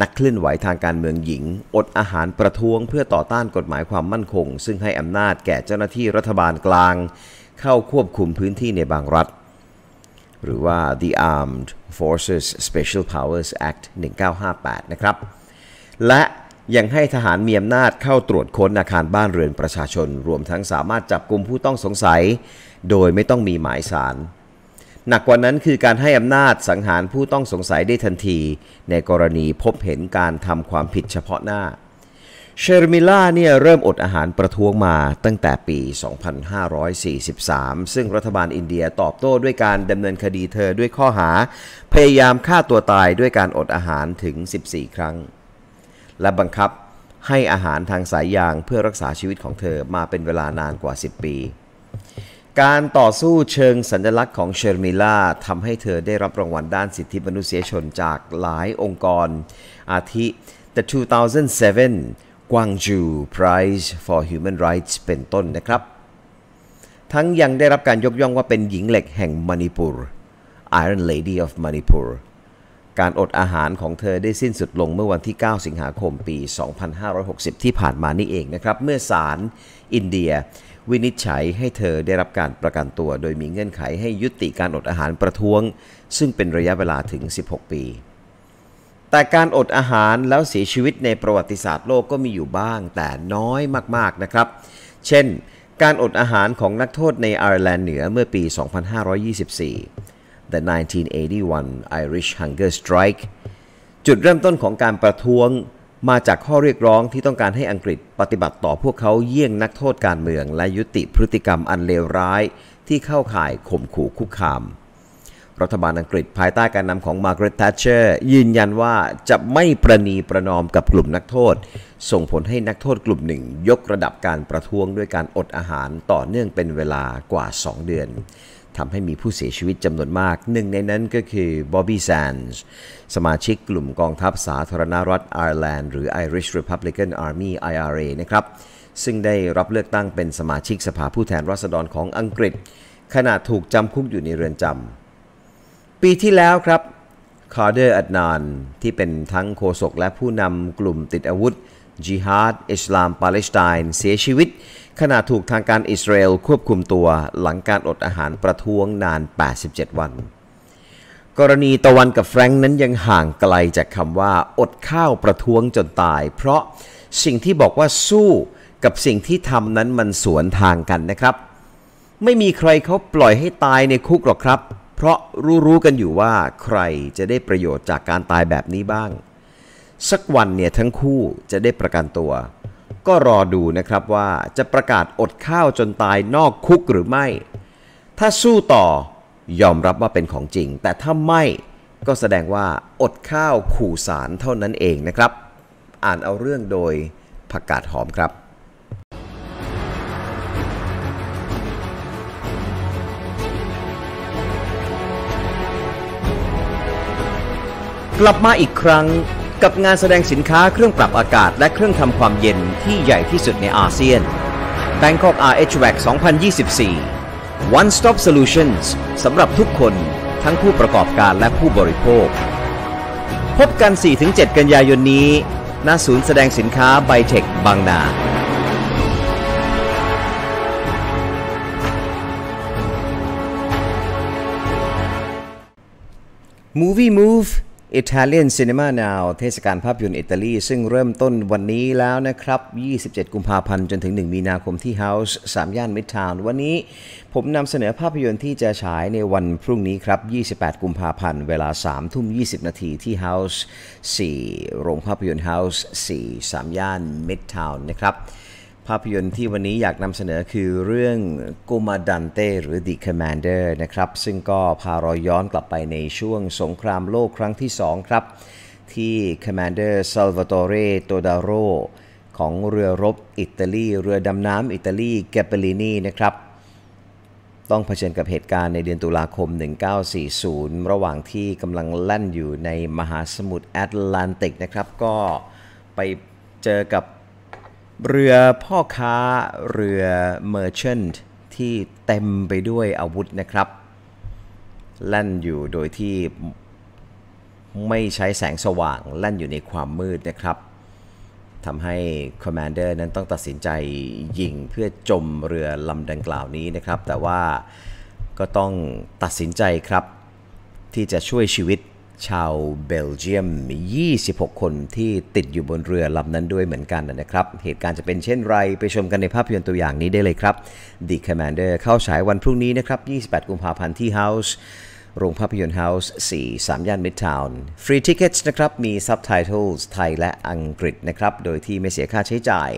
นักเคลื่อนไหวทางการเมืองหญิง อดอาหารประท้วงเพื่อต่อต้านกฎหมายความมั่นคง ซึ่งให้อำนาจแก่เจ้าหน้าที่รัฐบาลกลาง เข้าควบคุมพื้นที่ในบางรัฐ หรือว่า The Armed Forces Special Powers Act 1958 นะครับ และยังให้ทหารมีอำนาจเข้าตรวจค้นอาคารบ้านเรือนประชาชน รวมทั้งสามารถจับกลุ่มผู้ต้องสงสัย โดยไม่ต้องมีหมายสารหนักกว่านั้นคือการให้อำนาจสังหารผู้ต้องสงสัยได้ทันที ในกรณีพบเห็นการทำความผิดเฉพาะหน้าเชอร์มิล่าเนี่ยเริ่มอดอาหารประท้วงมาตั้งแต่ปี 2543 ซึ่งรัฐบาลอินเดียตอบโต้ด้วยการดำเนินคดีเธอด้วยข้อหา พยายามฆ่าตัวตายด้วยการอดอาหารถึง 14 ครั้ง และบังคับให้อาหารทางสายยางเพื่อรักษาชีวิตของเธอมาเป็นเวลานานกว่า 10 ปีการต่อสู้เชิงสัญลักษณ์ของเชอร์มิล่าทำให้เธอได้รับรางวัลด้านสิทธิมนุษยชนจากหลายองค์กร อาทิ The 2007 Guangzhou Prize for Human Rights เป็นต้นนะครับ ทั้งยังได้รับการยกย่องว่าเป็นหญิงเหล็กแห่งมณีปุร Iron Lady of Manipur การอดอาหารของเธอได้สิ้นสุดลงเมื่อวันที่ 9 สิงหาคมปี 2560 ที่ผ่านมานี่เองนะครับเมื่อศาลอินเดียวินิจฉัยให้เธอได้รับการประกันตัวโดยมีเงื่อนไขให้ยุติการอดอาหารประท้วง ซึ่งเป็นระยะเวลาถึง 16 ปี แต่การอดอาหารแล้วเสียชีวิตในประวัติศาสตร์โลกก็มีอยู่บ้างแต่น้อยมากๆ นะครับ เช่น การอดอาหารของนักโทษในไอร์แลนด์เหนือเมื่อปี 2524 The 1981 Irish Hunger Strike จุดเริ่มต้นของการประท้วงมาจากข้อเรียกร้องที่ต้องการให้อังกฤษปฏิบัติต่อพวกเขาเยี่ยงนักโทษการเมือง และยุติพฤติกรรมอันเลวร้ายที่เข้าข่ายข่มขู่คุกคาม รัฐบาลอังกฤษภายใต้การนำของมาร์กเร็ตแทชเชอร์ยืนยันว่าจะไม่ประนีประนอมกับกลุ่มนักโทษ ส่งผลให้นักโทษกลุ่มหนึ่งยกระดับการประท้วงด้วยการอดอาหารต่อเนื่องเป็นเวลากว่า 2 เดือนทำให้มีผู้เสียชีวิตจำนวนมากหนึ่งในนั้นก็คือบอบบี้แซนส์สมาชิกกลุ่มกองทัพสาธารณรัฐไอร์แลนด์หรือ Irish Republican Army IRA นะครับ ซึ่งได้รับเลือกตั้งเป็นสมาชิกสภาผู้แทนราษฎรของอังกฤษขณะถูกจำคุกอยู่ในเรือนจำปีที่แล้วครับคาร์เดอร์อัดนาน ที่เป็นทั้งโฆษกและผู้นำกลุ่มติดอาวุธ จิฮาด อิสลาม ปาเลสไตน์เสียชีวิตขณะถูกทางการอิสราเอลควบคุมตัวหลังการอดอาหารประท้วงนาน 87 วันกรณีตะวันกับแฟรงค์นั้นยังห่างไกลจากคำว่า อดข้าวประท้วงจนตาย เพราะสิ่งที่บอกว่าสู้กับสิ่งที่ทำนั้นมันสวนทางกันนะครับ ไม่มีใครเขาปล่อยให้ตายในคุกหรอกครับ เพราะรู้ๆกันอยู่ว่าใครจะได้ประโยชน์จากการตายแบบนี้บ้าง สักวันเนี่ยทั้งคู่จะได้ประกันตัว ก็รอดูนะครับว่าจะประกาศอดข้าวจนตายนอกคุกหรือไม่ ถ้าสู้ต่อยอมรับว่าเป็นของจริง แต่ถ้าไม่ก็แสดงว่าอดข้าวขู่สารเท่านั้นเองนะครับ อ่านเอาเรื่องโดยผักกาดหอมครับ กลับมาอีกครั้งกับงานแสดงสินค้าเครื่องปรับอากาศและเครื่องทำความเย็นที่ใหญ่ที่สุดในอาเซียน Bangkok RHWAC 2024 One Stop Solutions สำหรับทุกคนทั้งผู้ประกอบการและผู้บริโภค พบกัน 4-7 กันยายนนี้ณศูนย์แสดงสินค้าไบเทคบางนาม v i e Move อิตาเลียนซีนีมาแนวเทศกาลภาพยนตร์อิตาลี ซึ่งเริ่มต้นวันนี้แล้วนะครับ 27 กุมภาพันธ์จนถึง 1 มีนาคมที่ House 3 ย่านมิดทาวน์วันนี้ผมนำเสนอภาพยนตร์ที่จะฉายในวันพรุ่งนี้ครับ 28 กุมภาพันธ์เวลา3ทุ่ม 20 นาทีที่ House 4 โรงภาพยนตร์ House 4 3ย่านมิดทาวน์นะครับภาพยนตร์ที่วันนี้อยากนำเสนอคือเรื่องกูมาดันเต้หรือ The Commander นะครับ ซึ่งก็พาเราย้อนกลับไปในช่วงสงครามโลกครั้งที่ 2 ครับ ที่ Commander Salvatore Todaro ของเรือรบอิตาลี เรือดำน้ำอิตาลีแกเปลินีนะครับ ต้องเผชิญกับเหตุการณ์ในเดือนตุลาคม 1940 ระหว่างที่กำลังแล่นอยู่ในมหาสมุทรแอตแลนติกนะครับ ก็ไปเจอกับเรือพ่อค้าเรือ merchant ที่เต็มไปด้วยอาวุธนะครับ แล่นอยู่โดยที่ไม่ใช้แสงสว่าง แล่นอยู่ในความมืดนะครับทำให้คอมมานเดอร์นั้นต้องตัดสินใจยิงเพื่อจมเรือลำดังกล่าวนี้นะครับ แต่ว่าก็ต้องตัดสินใจครับ ที่จะช่วยชีวิตชาวเบลเยียม 26 คนที่ติดอยู่บนเรือลำนั้นด้วยเหมือนกันนะครับ เหตุการณ์จะเป็นเช่นไรไปชมกันในภาพยนตร์ตัวอย่างนี้ได้เลยครับ The Commander เข้าฉายวันพรุ่งนี้นะครับ 28 กุมภาพันธ์ที่ House โรงภาพยนตร์ House 4 3ย่าน Midtown ฟรีทิเกตนะครับ มี subtitle s ไทยและอังกฤษนะครับ โดยที่ไม่เสียค่าใช้จ่าย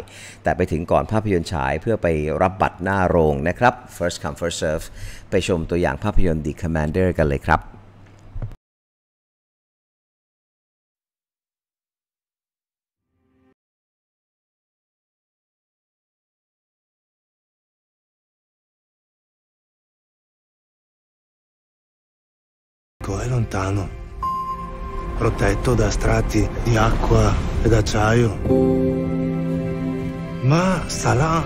แต่ไปถึงก่อนภาพยนตร์ฉายเพื่อไปรับบัตรหน้าโรงนะครับ first come first serve ไปชมตัวอย่างภาพยนตร์ The Commander กันเลยครับ vulcano, protetto da strati di acqua ed acciaio. Ma sarà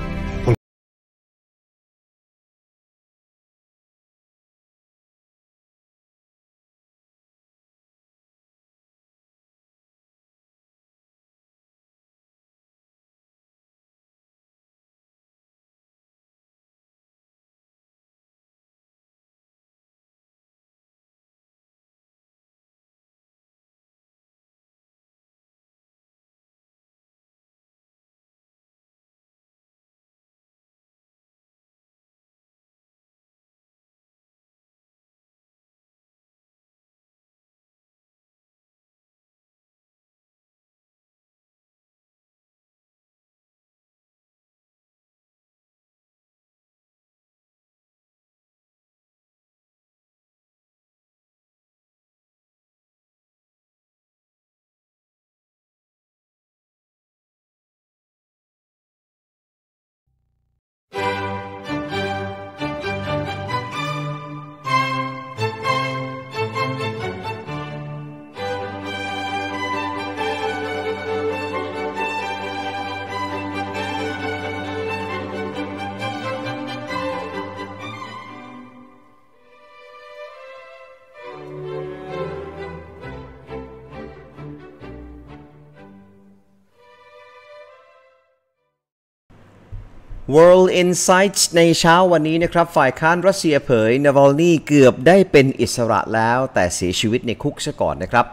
World Insights ในเช้าวันนี้นะครับฝ่ายค้านรัสเซียเผยนาวอลนี่เกือบได้เป็นอิสระแล้วแต่เสียชีวิตในคุกซะก่อนนะครับ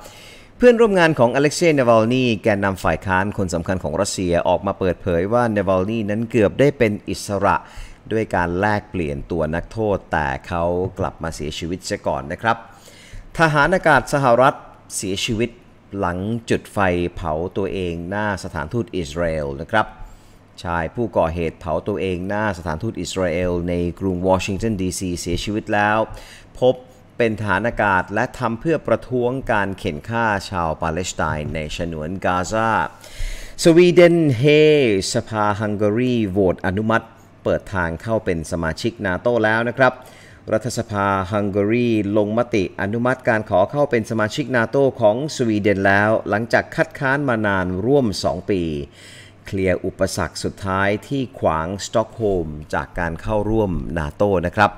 เพื่อนร่วมงานของอเล็กเซย์นาวอลนี่แกนนำฝ่ายค้านคนสำคัญของรัสเซียออกมาเปิดเผยว่านาวอลนี่นั้นเกือบได้เป็นอิสระด้วยการแลกเปลี่ยนตัวนักโทษ แต่เขากลับมาเสียชีวิตซะก่อนนะครับ ทหารอากาศสหรัฐเสียชีวิตหลังจุดไฟเผาตัวเองหน้าสถานทูตอิสราเอลนะครับชายผู้ก่อเหตุเผาตัวเองหน้าสถานทูตอิสราเอลในกรุงวอชิงตันดีซีเสียชีวิตแล้ว พบเป็นฐานอากาศและทำเพื่อประท้วงการเข็นฆ่าชาวปาเลสไตน์ ในฉนวนกาซา สวีเดนเฮสภาฮังการีโหวตอนุมัติเปิดทางเข้าเป็นสมาชิกนาโตแล้วนะครับ รัฐสภาฮังการีลงมติอนุมัติการขอเข้าเป็นสมาชิกนาโตของสวีเดนแล้ว หลังจากคัดค้านมานานร่วม 2 ปีเคลียร์อุปสรรคสุดท้ายที่ขวางสต็อกโฮล์มจากการเข้าร่วมนาโตนะครับ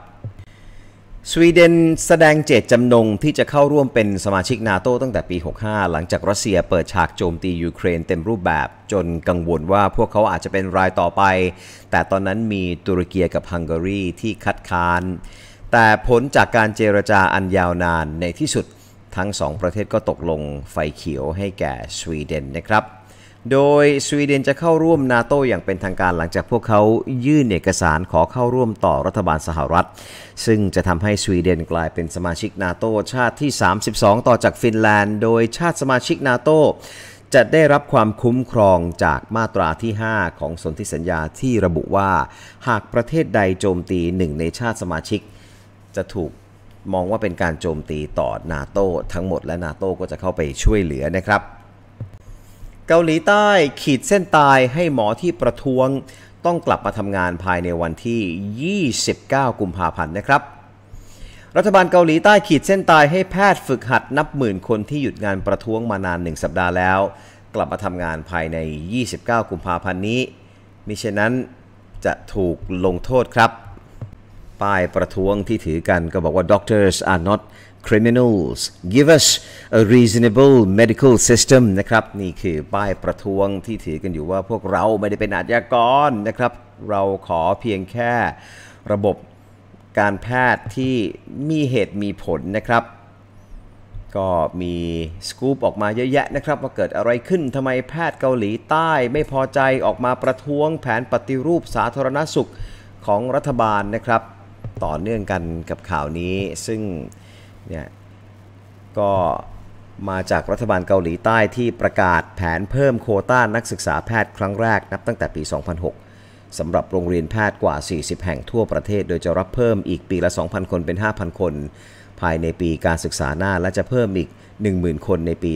สวีเดนแสดงเจตจำนงที่จะเข้าร่วมเป็นสมาชิกนาโตตั้งแต่ปี 65 หลังจากรัสเซียเปิดฉากโจมตียูเครนเต็มรูปแบบจนกังวลว่าพวกเขาอาจจะเป็นรายต่อไป แต่ตอนนั้นมีตุรกีกับฮังการีที่คัดค้าน แต่ผลจากการเจรจาอันยาวนานในที่สุดทั้งสองประเทศก็ตกลงไฟเขียวให้แก่สวีเดนนะครับโดยสวีเดนจะเข้าร่วมนาโตอย่างเป็นทางการหลังจากพวกเขายื่นเอกสารขอเข้าร่วมต่อรัฐบาลสหรัฐ ซึ่งจะทำให้สวีเดนกลายเป็นสมาชิกนาโตชาติที่ 32 ต่อจากฟินแลนด์โดยชาติสมาชิกนาโตจะได้รับความคุ้มครองจากมาตราที่ 5 ของสนธิสัญญาที่ระบุว่า หากประเทศใดโจมตีหนึ่งในชาติสมาชิก จะถูกมองว่าเป็นการโจมตีต่อ นาโต ทั้งหมดและนาโตก็จะเข้าไปช่วยเหลือนะครับเกาหลีใต้ขีดเส้นตายให้หมอที่ประท้วงต้องกลับมาทำงานภายในวันที่ 29 กุมภาพันธ์นะครับ รัฐบาลเกาหลีใต้ขีดเส้นตายให้แพทย์ฝึกหัดนับหมื่น คนที่หยุดงานประท้วงมานานหนึ่งสัปดาห์แล้ว กลับมาทำงานภายใน 29 กุมภาพันธ์นี้มิฉะนั้นจะถูกลงโทษครับ ป้ายประท้วงที่ถือกันก็บอกว่า doctors are not criminals give us a reasonable medical system นะครับนี่คือป้ายประท้วงที่ถือกันอยู่ว่าพวกเราไม่ได้เป็นอาชญากรนะครับ เราขอเพียงแค่ระบบการแพทย์ที่มีเหตุมีผลนะครับ ก็มีสกู๊ปออกมาเยอะแยะนะครับว่าเกิดอะไรขึ้นทำไมแพทย์เกาหลีใต้ ไม่พอใจออกมาประท้วงแผนปฏิรูปสาธารณสุขของรัฐบาลนะครับ ต่อเนื่องกันกับข่าวนี้ซึ่งเนี่ยก็มาจากรัฐบาลเกาหลีใต้ที่ประกาศแผนเพิ่มโคต้านักศึกษาแพทย์ครั้งแรกนับตั้งแต่ปี 2006 สำหรับโรงเรียนแพทย์กว่า 40 แห่งทั่วประเทศ โดยจะรับเพิ่มอีกปีละ 2,000 คนเป็น 5,000 คน ภายในปีการศึกษาหน้าและจะเพิ่มอีก 10,000 คนในปี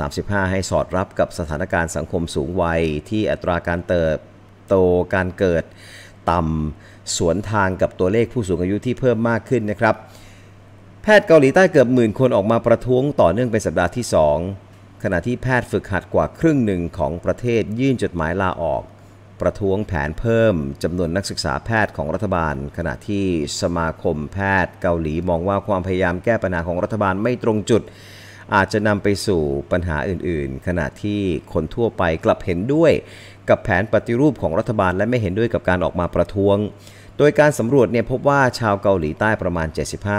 2035 ให้สอดรับกับสถานการณ์สังคมสูงวัย ที่อัตราการเติบโตการเกิดต่ำสวนทางกับตัวเลขผู้สูงอายุที่เพิ่มมากขึ้นนะครับแพทย์เกาหลีใต้เกือบหมื่นคนออกมาประท้วงต่อเนื่องเป็นสัปดาห์ที่ 2 ขณะที่แพทย์ฝึกหัดกว่าครึ่งหนึ่งของประเทศยื่นจดหมายลาออก ประท้วงแผนเพิ่มจำนวนนักศึกษาแพทย์ของรัฐบาล ขณะที่สมาคมแพทย์เกาหลีมองว่าความพยายามแก้ปัญหาของรัฐบาลไม่ตรงจุด อาจจะนำไปสู่ปัญหาอื่นๆ ขณะที่คนทั่วไปกลับเห็นด้วย กับแผนปฏิรูปของรัฐบาลและไม่เห็นด้วยกับการออกมาประท้วงโดยการสำรวจเนี่ยพบว่าชาวเกาหลีใต้ประมาณ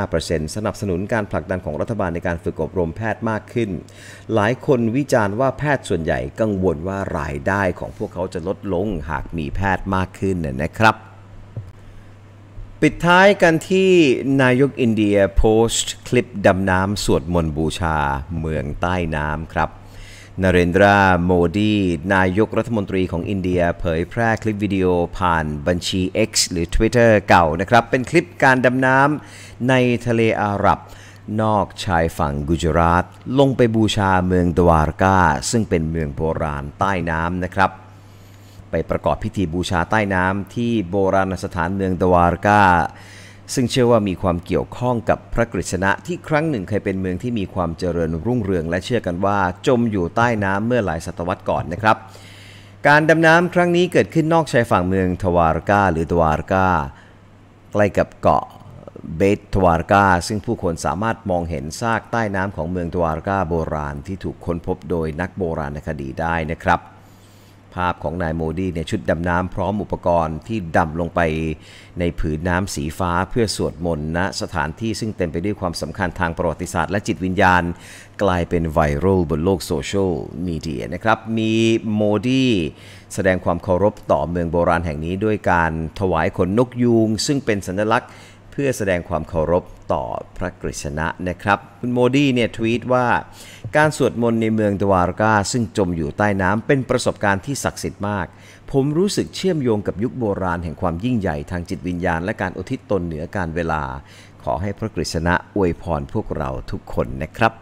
75%สนับสนุนการผลักดันของรัฐบาลในการฝึกอบรมแพทย์มากขึ้น หลายคนวิจารณ์ว่าแพทย์ส่วนใหญ่กังวลว่ารายได้ของพวกเขาจะลดลงหากมีแพทย์มากขึ้นนะครับ ปิดท้ายกันที่นายกอินเดียโพสต์คลิปดำน้ำสวดมนต์บูชาเมืองใต้น้ำครับนเรนดราโมดีนายกรัฐมนตรีของอินเดีย เผยแพร่คลิปวิดีโอผ่านบัญชี X หรือ Twitter เก่านะครับ เป็นคลิปการดำน้ำในทะเลอาหรับ นอกชายฝั่งกุจราตลงไปบูชาเมืองดวารกาซึ่งเป็นเมืองโบราณใต้น้ำนะครับ ไปประกอบพิธีบูชาใต้น้ำที่โบราณสถานเมืองดวารกาซึ่งเชื่อว่ามีความเกี่ยวข้องกับพระกฤษณะที่ครั้งหนึ่งเคยเป็นเมืองที่มีความเจริญรุ่งเรือง และเชื่อกันว่า จมอยู่ใต้น้ำเมื่อหลายศตวรรษก่อนนะครับ การดำน้ำครั้งนี้เกิดขึ้นนอกชายฝั่งเมืองทวารกาหรือทวารกา ใกล้กับเกาะเบตทวารกา ซึ่งผู้คนสามารถมองเห็นซากใต้น้ำของเมืองทวารกาโบราณ ที่ถูกค้นพบโดยนักโบราณคดีได้นะครับภาพของนายโมดีเนี่ยชุดดำน้ำพร้อมอุปกรณ์ที่ดำลงไปในผืนน้ำสีฟ้าเพื่อสวดมนต์ณสถานที่ซึ่งเต็มไปด้วยความสำคัญทางประวัติศาสตร์และจิตวิญญาณกลายเป็นไวรัลบนโลกโซเชียลมีเดียนะครับ มีโมดี แสดงความเคารพต่อเมืองโบราณแห่งนี้ด้วยการถวายขนนกยูงซึ่งเป็นสัญลักษณ์เพื่อแสดงความเคารพต่อพระกฤษณะนะครับคุณโมดีเนี่ย ทวีตว่า การสวดมนต์ในเมืองดวาร์กาซึ่งจมอยู่ใต้น้ำเป็นประสบการณ์ที่ศักดิ์สิทธิ์มาก ผมรู้สึกเชื่อมโยงกับยุคโบราณแห่งความยิ่งใหญ่ทางจิตวิญญาณและการอุทิศตนเหนือการเวลา ขอให้พระกฤษณะอวยพรพวกเราทุกคนนะครับ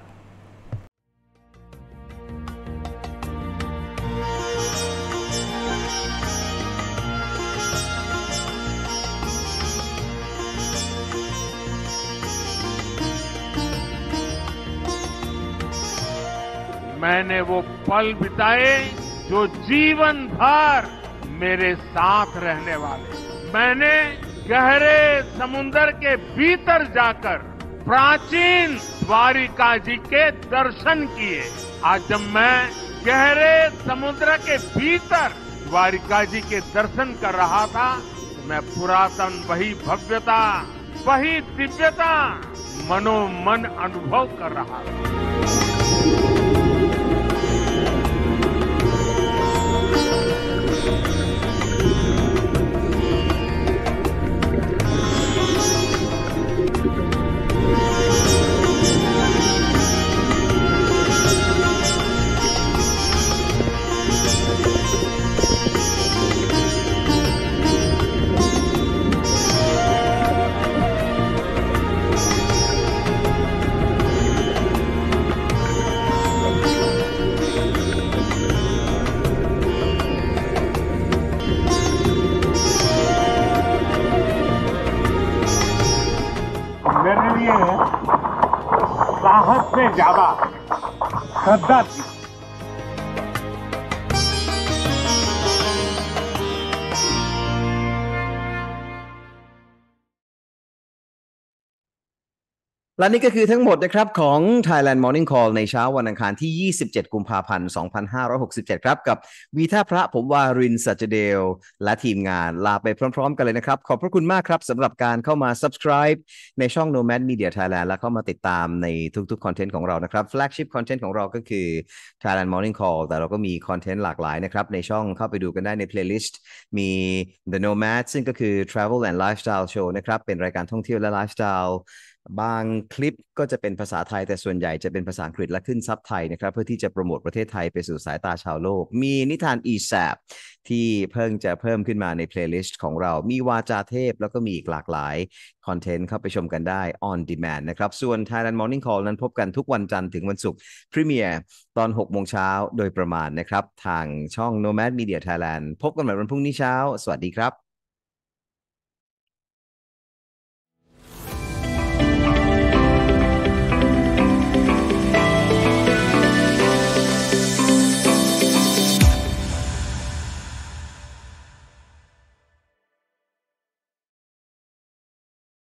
मैंने वो पल बिताए जो जीवन भर मेरे साथ रहने वाले मैंने गहरे समुन्द्र के भीतर जाकर प्राचीन द्वारिका जी के दर्शन किए आज जब मैं गहरे समुद्र के भीतर द्वारिका जी के दर्शन कर रहा था मैं पुरातन वही भव्यता वही दिव्यता मनोमन अनुभव कर रहा था ज्यादा และนี่ก็คือทั้งหมดนะครับของ Thailand Morning Call ในเช้าวันอังคารที่ 27 กุมภาพันธ์ 2567 ครับ กับวีท่าพระผมวารินสัจเดลและทีมงานลาไปพร้อมๆกันเลยนะครับ ขอบพระคุณมากครับสำหรับการเข้ามา subscribe ในช่อง Nomad Media Thailand และเข้ามาติดตามในทุกๆคอนเทนต์ของเรานะครับ flagship content ของเราก็คือ Thailand Morning Call แต่เราก็มีคอนเทนต์หลากหลายนะครับ ในช่องเข้าไปดูกันได้ใน playlist มี The Nomad ซึ่งก็คือ Travel and Lifestyle Show นะครับเป็นรายการท่องเที่ยวและ lifestyle บางคลิปก็จะเป็นภาษาไทยแต่ส่วนใหญ่จะเป็นภาษาอังกฤษและขึ้นซับไทยนะครับเพื่อที่จะโปรโมทประเทศไทยไปสู่สายตาชาวโลก มีนิทานอีแสบที่เพิ่งจะเพิ่มขึ้นมาในเพลย์ลิสต์ของเรามีวาจาเทพ แล้วก็มีอีกหลากหลายคอนเทนต์เข้าไปชมกันได้ on demand นะครับส่วน Thailand Morning Call นั้นพบกันทุกวันจันทร์ถึงวันศุกร์พรีเมียร์ตอน6โมงเช้าโดยประมาณนะครับทางช่อง Nomad Media Thailand พบกันใหม่วันพรุ่งนี้เช้า สวัสดีครับ